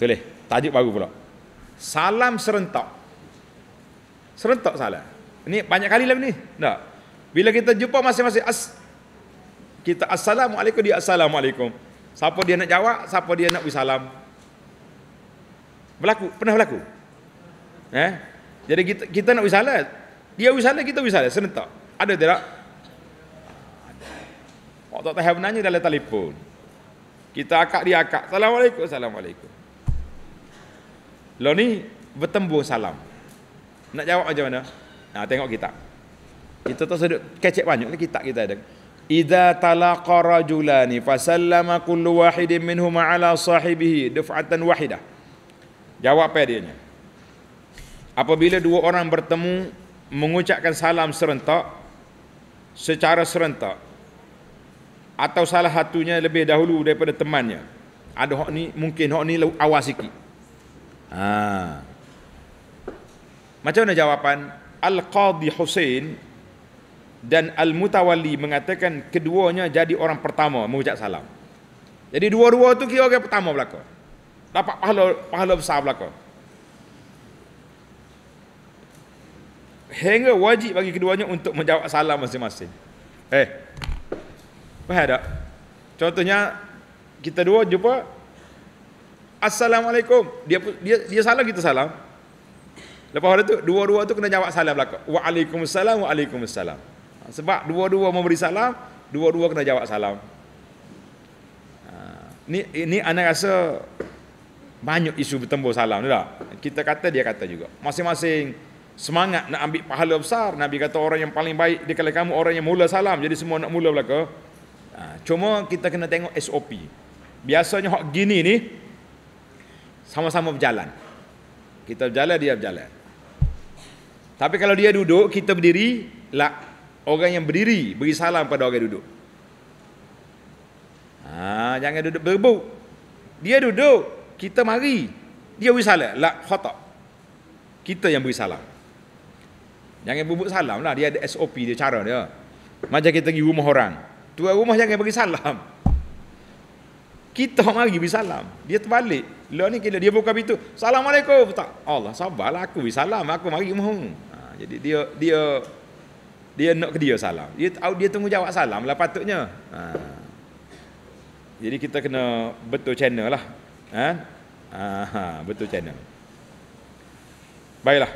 boleh tajuk baru pula salam serentak serentak salah. ini banyak kali lah ni tak bila kita jumpa masing-masing as kita assalamualaikum dia assalamualaikum. Siapa dia nak jawab, siapa dia nak bersalam. Berlaku, pernah berlaku. Eh? Jadi kita kita nak bersalam. Dia bersalam, kita bersalam, serentak. Ada tidak? Pak Tok Tahir nanya dalam telefon. Kita akak dia akak. Assalamualaikum, Assalamualaikum. Lo ni bertembung salam. Nak jawab macam mana? Nah, tengok kita. Kita tak sedut kecek banyak lagi kitab kita ada. Idza talaqa rajulani fa sallama kullu wahidin minhuma ala sahibihi duf'atan wahidah. Jawab dia ni. Apabila dua orang bertemu mengucapkan salam serentak secara serentak atau salah satunya lebih dahulu daripada temannya. Ada hok ni mungkin hok ni awal sikit. Ha. Macam mana jawapan? al Qadi Hussein dan Al-Mutawalli mengatakan keduanya jadi orang pertama mengucap salam. Jadi dua-dua tu kira orang pertama belaka. Dapat pahala pahala besar belaka. Hingga wajib bagi keduanya untuk menjawab salam masing-masing. Eh. Faham tak? Contohnya kita dua jumpa Assalamualaikum. Dia dia dia salam kita salam. Lepas hari tu dua-dua tu kena jawab salam belaka. Waalaikumsalam waalaikumsalam. Sebab dua-dua memberi salam, dua-dua kena jawab salam. Ini, ha, ini anda rasa banyak isu bertembung salam ni Kita kata dia kata juga. Masing-masing semangat nak ambil pahala besar. Nabi kata orang yang paling baik di kalangan kamu orang yang mula salam. Jadi semua nak mula belaka. Ha, cuma kita kena tengok SOP. Biasanya hak gini ni sama-sama berjalan. Kita berjalan, dia berjalan. Tapi kalau dia duduk, kita berdiri, lah orang yang berdiri beri salam pada orang yang duduk. Ha, jangan duduk berebut. Dia duduk, kita mari. Dia beri salam, la Kita yang beri salam. Jangan berebut salam lah, dia ada SOP dia, cara dia. Macam kita pergi rumah orang. Tuan rumah jangan beri salam. Kita mari beri salam. Dia terbalik. Lah ni kira dia buka pintu. Assalamualaikum. Tak. Allah sabarlah aku beri salam. Aku mari rumah. Ha, jadi dia dia dia nak ke dia salam dia dia tunggu jawab salam lah patutnya ha. jadi kita kena betul channel lah ha? Ha, ha, betul channel baiklah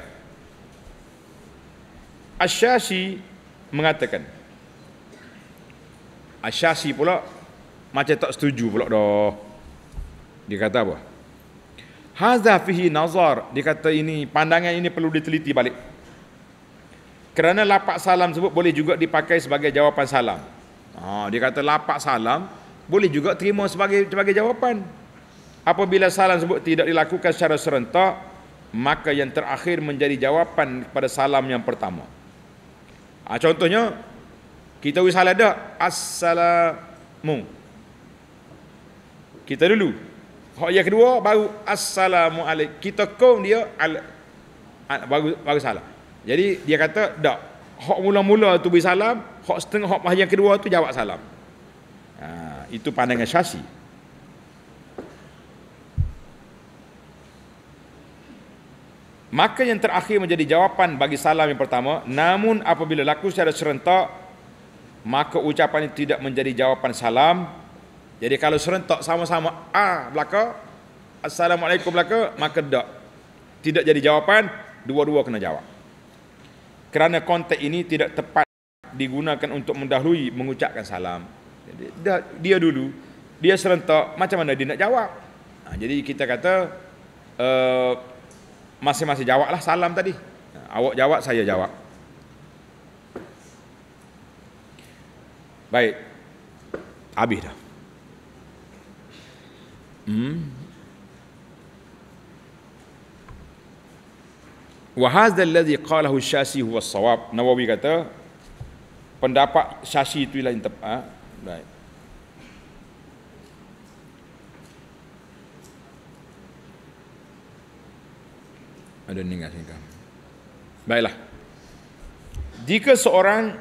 Asyasi mengatakan Asyasi pula macam tak setuju pula dah dia kata apa Hazafihi nazar dia kata ini pandangan ini perlu diteliti balik kerana lapak salam sebut boleh juga dipakai sebagai jawapan salam. Ha, dia kata lapak salam boleh juga terima sebagai sebagai jawapan. Apabila salam sebut tidak dilakukan secara serentak, maka yang terakhir menjadi jawapan kepada salam yang pertama. Ha, contohnya, kita ui salam dah. Assalamu. Kita dulu. Hak yang kedua baru Assalamualaikum. Kita kong dia al, al, baru, baru salam. Jadi dia kata tak. Hak mula-mula tu beri salam, hak setengah hak yang kedua tu jawab salam. Ha, itu pandangan syasi. Maka yang terakhir menjadi jawapan bagi salam yang pertama, namun apabila laku secara serentak, maka ucapan itu tidak menjadi jawapan salam. Jadi kalau serentak sama-sama A belaka, Assalamualaikum belaka, maka tidak. Tidak jadi jawapan, dua-dua kena jawab kerana konteks ini tidak tepat digunakan untuk mendahului mengucapkan salam. Jadi, dia dulu, dia serentak, macam mana dia nak jawab? Ha, jadi kita kata, uh, masing-masing jawablah salam tadi. Ha, awak jawab, saya jawab. Baik. Habis dah. Hmm. wa hadha alladhi qalahu syasi huwa sawab nawawi kata pendapat syasi itu ialah ha? right. ada ningat sini baiklah jika seorang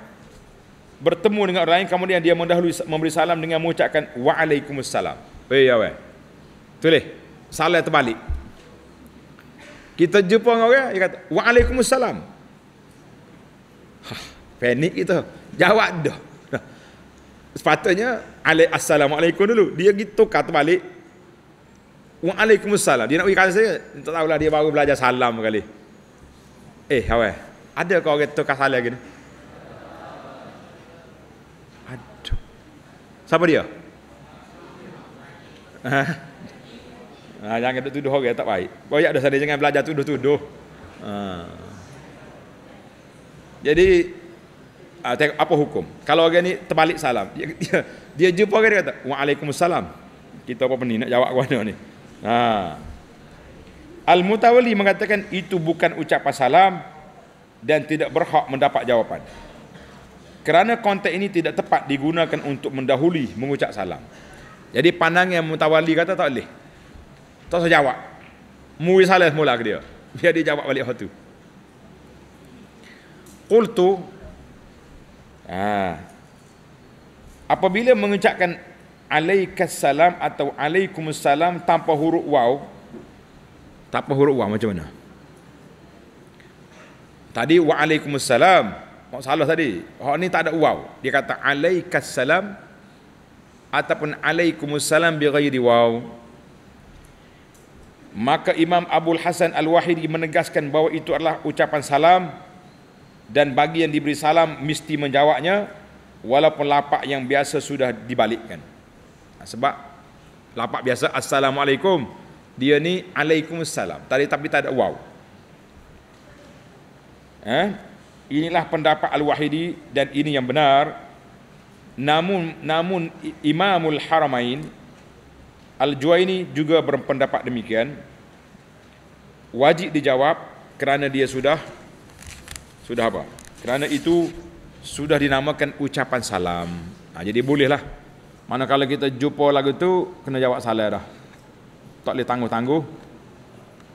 bertemu dengan orang lain kemudian dia mendahului memberi salam dengan mengucapkan waalaikumsalam. Wei eh, ya wei. Tulis. Salah terbalik. Kita jumpa orang, dia kata, Waalaikumsalam. Ha, panik kita. Jawab dah. Ha. Sepatutnya, Assalamualaikum dulu. Dia gitu kata balik, Waalaikumsalam. Dia nak beri saya, tak tahulah dia baru belajar salam kali. Eh, awak, ada kau orang tukar salam lagi ni? Aduh. Siapa dia? Ha? Ha, jangan duk tuduh orang tak baik. Boyak dah sana jangan belajar tuduh-tuduh. Ha. Jadi ha, apa hukum? Kalau orang ni terbalik salam, dia, dia, dia jumpa orang dia kata, "Waalaikumsalam." Kita apa ni nak jawab kau ni? Ha. Al-Mutawalli mengatakan itu bukan ucapan salam dan tidak berhak mendapat jawapan. Kerana konteks ini tidak tepat digunakan untuk mendahului mengucap salam. Jadi pandangan mutawali kata tak boleh. Tak usah jawab. Mui salah semula ke dia. Biar dia jawab balik waktu. Qultu. Ah. Apabila mengucapkan alaikassalam atau alaikumussalam tanpa huruf waw. Tanpa huruf waw macam mana? Tadi waalaikumussalam. Mak salah tadi. Hak ni tak ada waw. Dia kata alaikassalam ataupun alaikumussalam bi ghairi waw. Wow maka Imam Abdul Hasan Al-Wahidi menegaskan bahawa itu adalah ucapan salam dan bagi yang diberi salam mesti menjawabnya walaupun lapak yang biasa sudah dibalikkan ha, sebab lapak biasa assalamualaikum dia ni alaikumussalam tadi tapi tak ada wow eh? Ha? inilah pendapat al-wahidi dan ini yang benar namun namun imamul haramain Al-Juwaini juga berpendapat demikian wajib dijawab kerana dia sudah sudah apa? Kerana itu sudah dinamakan ucapan salam. Nah, ha, jadi bolehlah. Manakala kita jumpa lagu tu kena jawab salam dah. Tak boleh tangguh-tangguh.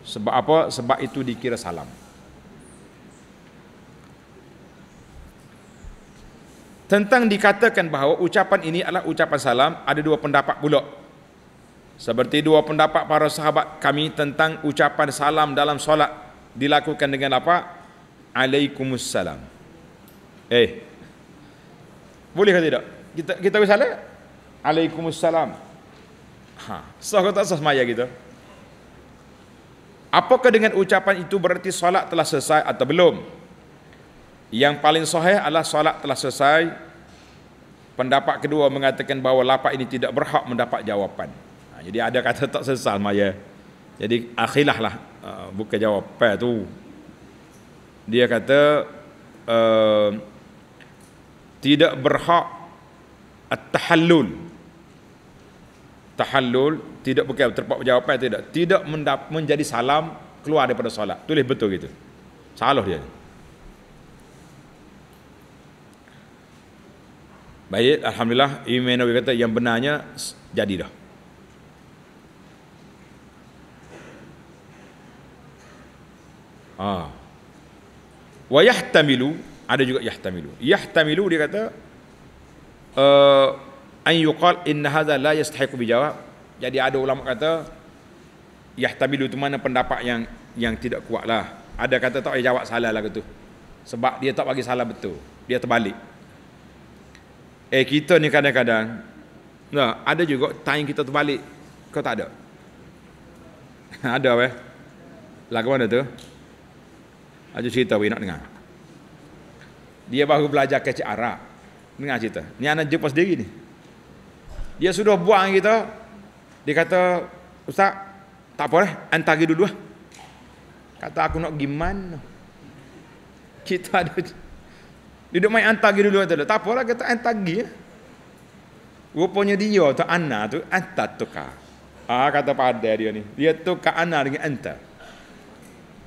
Sebab apa? Sebab itu dikira salam. Tentang dikatakan bahawa ucapan ini adalah ucapan salam, ada dua pendapat pula seperti dua pendapat para sahabat kami tentang ucapan salam dalam solat dilakukan dengan apa? Alaikumussalam. Eh. Boleh ke tidak? Kita kita boleh salat? Alaikumussalam. Ha, sah ke sah semaya kita? Apakah dengan ucapan itu berarti solat telah selesai atau belum? Yang paling sahih adalah solat telah selesai. Pendapat kedua mengatakan bahawa lapak ini tidak berhak mendapat jawapan. Ah, jadi ada kata tak sesal maya. Jadi akhilah lah uh, buka jawapan tu. Dia kata eh, tidak berhak at-tahallul. Tahallul tidak bukan terpak jawapan tidak. Tidak menjadi salam keluar daripada solat. Tulis betul gitu. Salah dia. Baik, Alhamdulillah, Imam Nabi kata yang benarnya jadi dah. Ah. Ha. Wa yahtamilu ada juga yahtamilu. Yahtamilu dia kata Eh, an yuqal inna hadha la yastahiqu bi jawab. Jadi ada ulama kata yahtamilu tu mana pendapat yang yang tidak kuat lah. Ada kata tak boleh jawab salah lah gitu. Sebab dia tak bagi salah betul. Dia terbalik. Eh kita ni kadang-kadang nah, ada juga time kita terbalik. Kau tak ada. [LAUGHS] ada weh. Lagu mana tu? Aku cerita we nak dengar. Dia baru belajar kecik Arab. Dengar cerita. Ni anak jumpa sendiri ni. Dia sudah buang kita. Dia kata, Ustaz, tak apa lah. Antari dulu lah. Kata aku nak gimana. Kita ada. Dia duduk main antari dulu. Lah. Tak apa kita Kata antari. Ya. Rupanya dia tu Anna tu antar tukar. Ah kata pada dia ni. Dia tukar Anna dengan antar.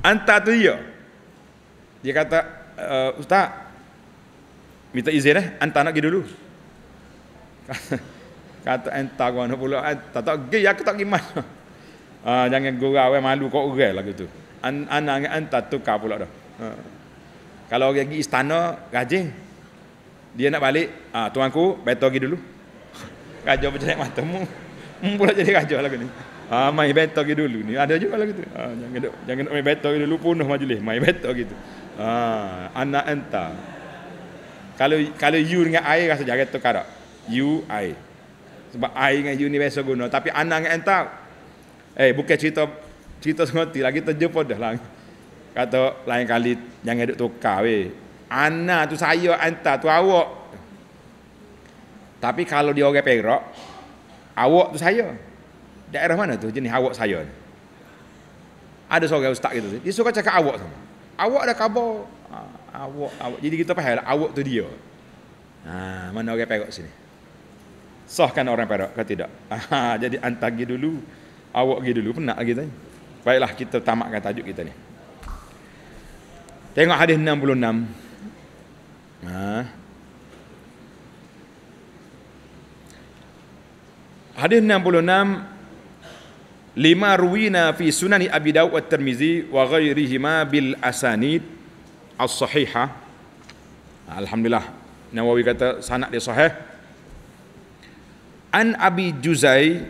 Antar tu dia. Dia kata, uh, Ustaz, minta izin eh, hantar nak pergi dulu. [LAUGHS] kata, hantar ke mana pula, eh, tak tahu pergi, aku tak pergi mana. [LAUGHS] Uh, ah, jangan gurau, eh, malu kau orang lah gitu. An anak yang hantar, tukar pula dah. Uh. Kalau orang pergi istana, rajin. Dia nak balik, uh, ha, tuanku, betul pergi dulu. [LAUGHS] Raja pun jenek matamu. Mumpul jadi raja lah ni. Ah, ha, mai betul gitu dulu ni. Ada juga lagi tu. Ah, jangan jangan duk mai betul gitu dulu punuh majlis. Mai betul gitu. Ha, anak enta. Kalau kalau you dengan I rasa jarang tu karak. You, I. Sebab I dengan you ni biasa guna. Tapi anak dengan enta. Eh, bukan cerita cerita semati lagi terjumpa dah lah. Kata lain kali jangan duduk tukar weh. Anak tu saya enta tu awak. Tapi kalau dia orang Perak, awak tu saya. Daerah mana tu jenis awak saya Ada seorang ustaz gitu. Dia suka cakap awak sama awak dah khabar ha, awak, awak jadi kita faham lah, awak tu dia ha, mana orang perak sini sahkan orang perak ke tidak ha, [LAUGHS] jadi hantar pergi dulu awak pergi dulu penat lagi tanya baiklah kita tamatkan tajuk kita ni tengok hadis 66 ha. hadis 66 lima ruwina fi sunani Abi Dawud at-Tirmizi wa ghairihima bil asanid as-sahihah. Alhamdulillah. Nawawi kata sanad dia sahih. An Abi Juzai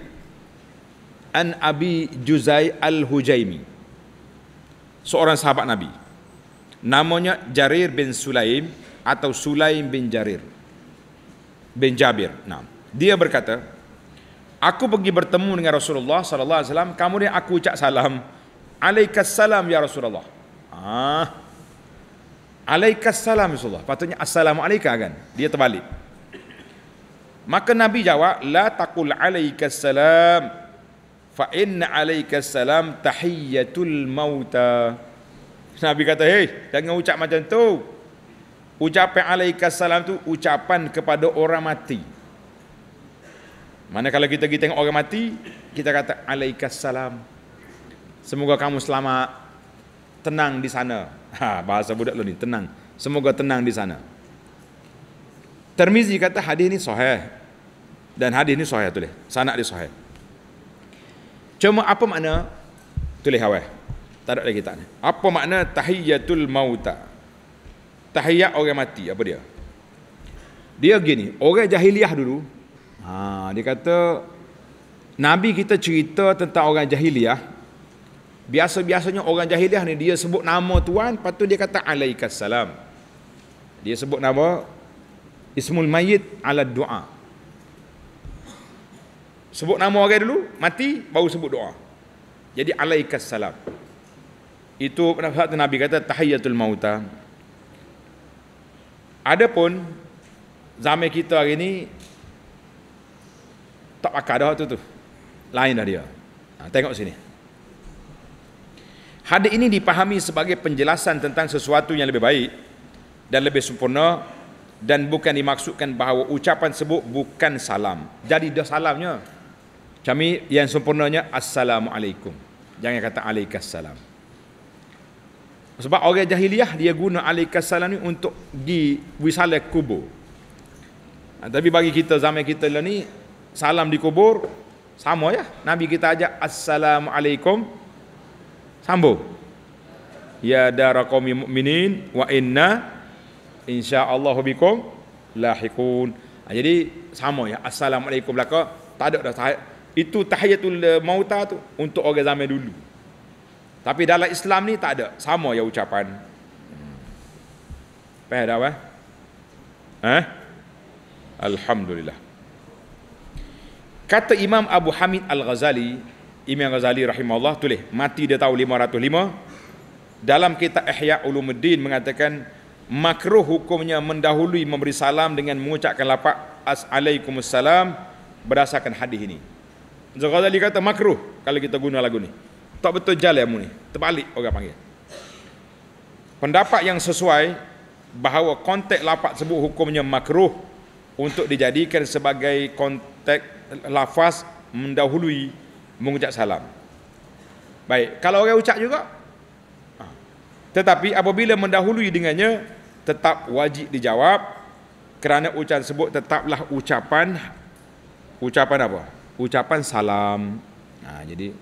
An Abi Juzai Al-Hujaimi. Seorang sahabat Nabi. Namanya Jarir bin Sulaim atau Sulaim bin Jarir bin Jabir. Nah, dia berkata, Aku pergi bertemu dengan Rasulullah sallallahu alaihi wasallam, kemudian aku ucap salam. Alaikassalam ya Rasulullah. Ah. Alaikassalam ya Rasulullah. Patutnya assalamualaikum kan. Dia terbalik. Maka Nabi jawab, la taqul alaikassalam fa inna alaikassalam tahiyatul mauta. Nabi kata, "Hei, jangan ucap macam tu. Ucapan alaikassalam tu ucapan kepada orang mati." Mana kalau kita pergi tengok orang mati, kita kata alaikassalam. Semoga kamu selamat tenang di sana. Ha, bahasa budak lo ni tenang. Semoga tenang di sana. Termizi kata hadis ni sahih. Dan hadis ni sahih tulis. Sanad dia sahih. Cuma apa makna tulis awal? Tak ada lagi tak ni. Apa makna tahiyatul mauta? Tahiyat orang mati apa dia? Dia gini, orang jahiliah dulu Ha, dia kata Nabi kita cerita tentang orang jahiliah Biasa-biasanya orang jahiliah ni dia sebut nama Tuhan Lepas tu dia kata alaikassalam Dia sebut nama Ismul mayyit ala doa Sebut nama orang dulu mati baru sebut doa Jadi alaikassalam Itu pendapat Nabi kata tahiyatul mauta Adapun zaman kita hari ini tak pakai dah tu tu. Lain dah dia. Ha, tengok sini. Hadis ini dipahami sebagai penjelasan tentang sesuatu yang lebih baik dan lebih sempurna dan bukan dimaksudkan bahawa ucapan sebut bukan salam. Jadi dah salamnya. Kami yang sempurnanya assalamualaikum. Jangan kata alaikassalam. Sebab orang jahiliah dia guna alaikassalam ni untuk di wisalah kubur. Ha, tapi bagi kita zaman kita lah ni salam di kubur sama ya nabi kita ajak assalamualaikum Sambo, ya daraqomi mukminin wa inna insyaallah bikum lahiqun ha, jadi sama ya assalamualaikum belaka tak ada dah itu tahiyatul eh, mauta tu untuk orang zaman dulu tapi dalam Islam ni tak ada sama ya ucapan hmm. Faham dah eh? Ha? Alhamdulillah. Kata Imam Abu Hamid Al-Ghazali, Imam Ghazali rahimahullah tulis, mati dia tahun 505. Dalam kitab Ihya Ulumuddin mengatakan makruh hukumnya mendahului memberi salam dengan mengucapkan lapak assalamualaikum berdasarkan hadis ini. Ghazali kata makruh kalau kita guna lagu ni. Tak betul jalan ya, ni. Terbalik orang panggil. Pendapat yang sesuai bahawa konteks lapak sebut hukumnya makruh untuk dijadikan sebagai konteks lafaz mendahului mengucap salam. Baik, kalau orang ucap juga. Ha. Tetapi apabila mendahului dengannya, tetap wajib dijawab kerana ucapan sebut tetaplah ucapan ucapan apa? Ucapan salam. Ha, jadi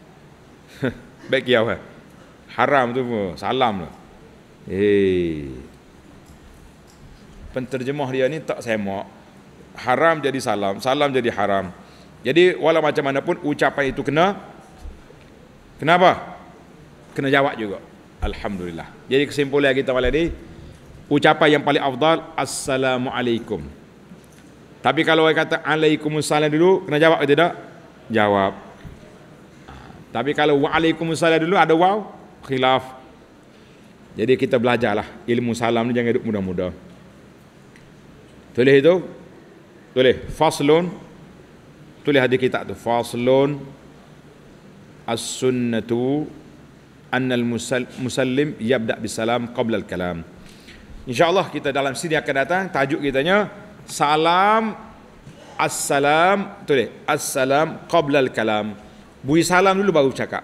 [LAUGHS] baik kiau ha? Haram tu salam lah. Eh. Penterjemah dia ni tak semak. Haram jadi salam, salam jadi haram. Jadi wala macam mana pun ucapan itu kena kenapa? Kena jawab juga. Alhamdulillah. Jadi kesimpulan kita malam ni ucapan yang paling afdal assalamualaikum. Tapi kalau orang kata alaikumussalam dulu kena jawab ke tidak? Jawab. Ah, tapi kalau waalaikumussalam dulu ada wow, khilaf. Jadi kita belajarlah ilmu salam ni jangan hidup mudah-mudah. Tulis itu. Tulis faslun Tulis hadis kitab tu faslun as-sunnatu annal musallim yabda bisalam qabla al-kalam. Insyaallah kita dalam sini akan datang tajuk kitanya salam assalam tu assalam qabla al-kalam. Bui salam dulu baru cakap.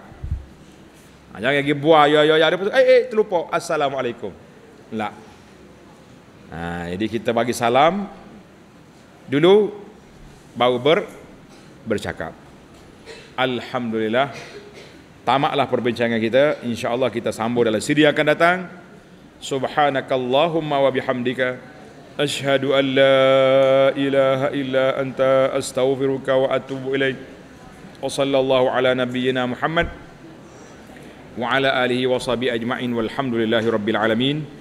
Ha, jangan lagi buah ya ya ya ada eh eh terlupa assalamualaikum. Tak. Ha, jadi kita bagi salam dulu baru ber bercakap. Alhamdulillah. Tamaklah perbincangan kita. InsyaAllah kita sambung dalam siri yang akan datang. Subhanakallahumma wa bihamdika. Ashadu an la ilaha illa anta astaghfiruka wa atubu ilaih. Wa sallallahu ala nabiyyina Muhammad. Wa ala alihi wa sahbihi ajma'in. Walhamdulillahi rabbil alamin.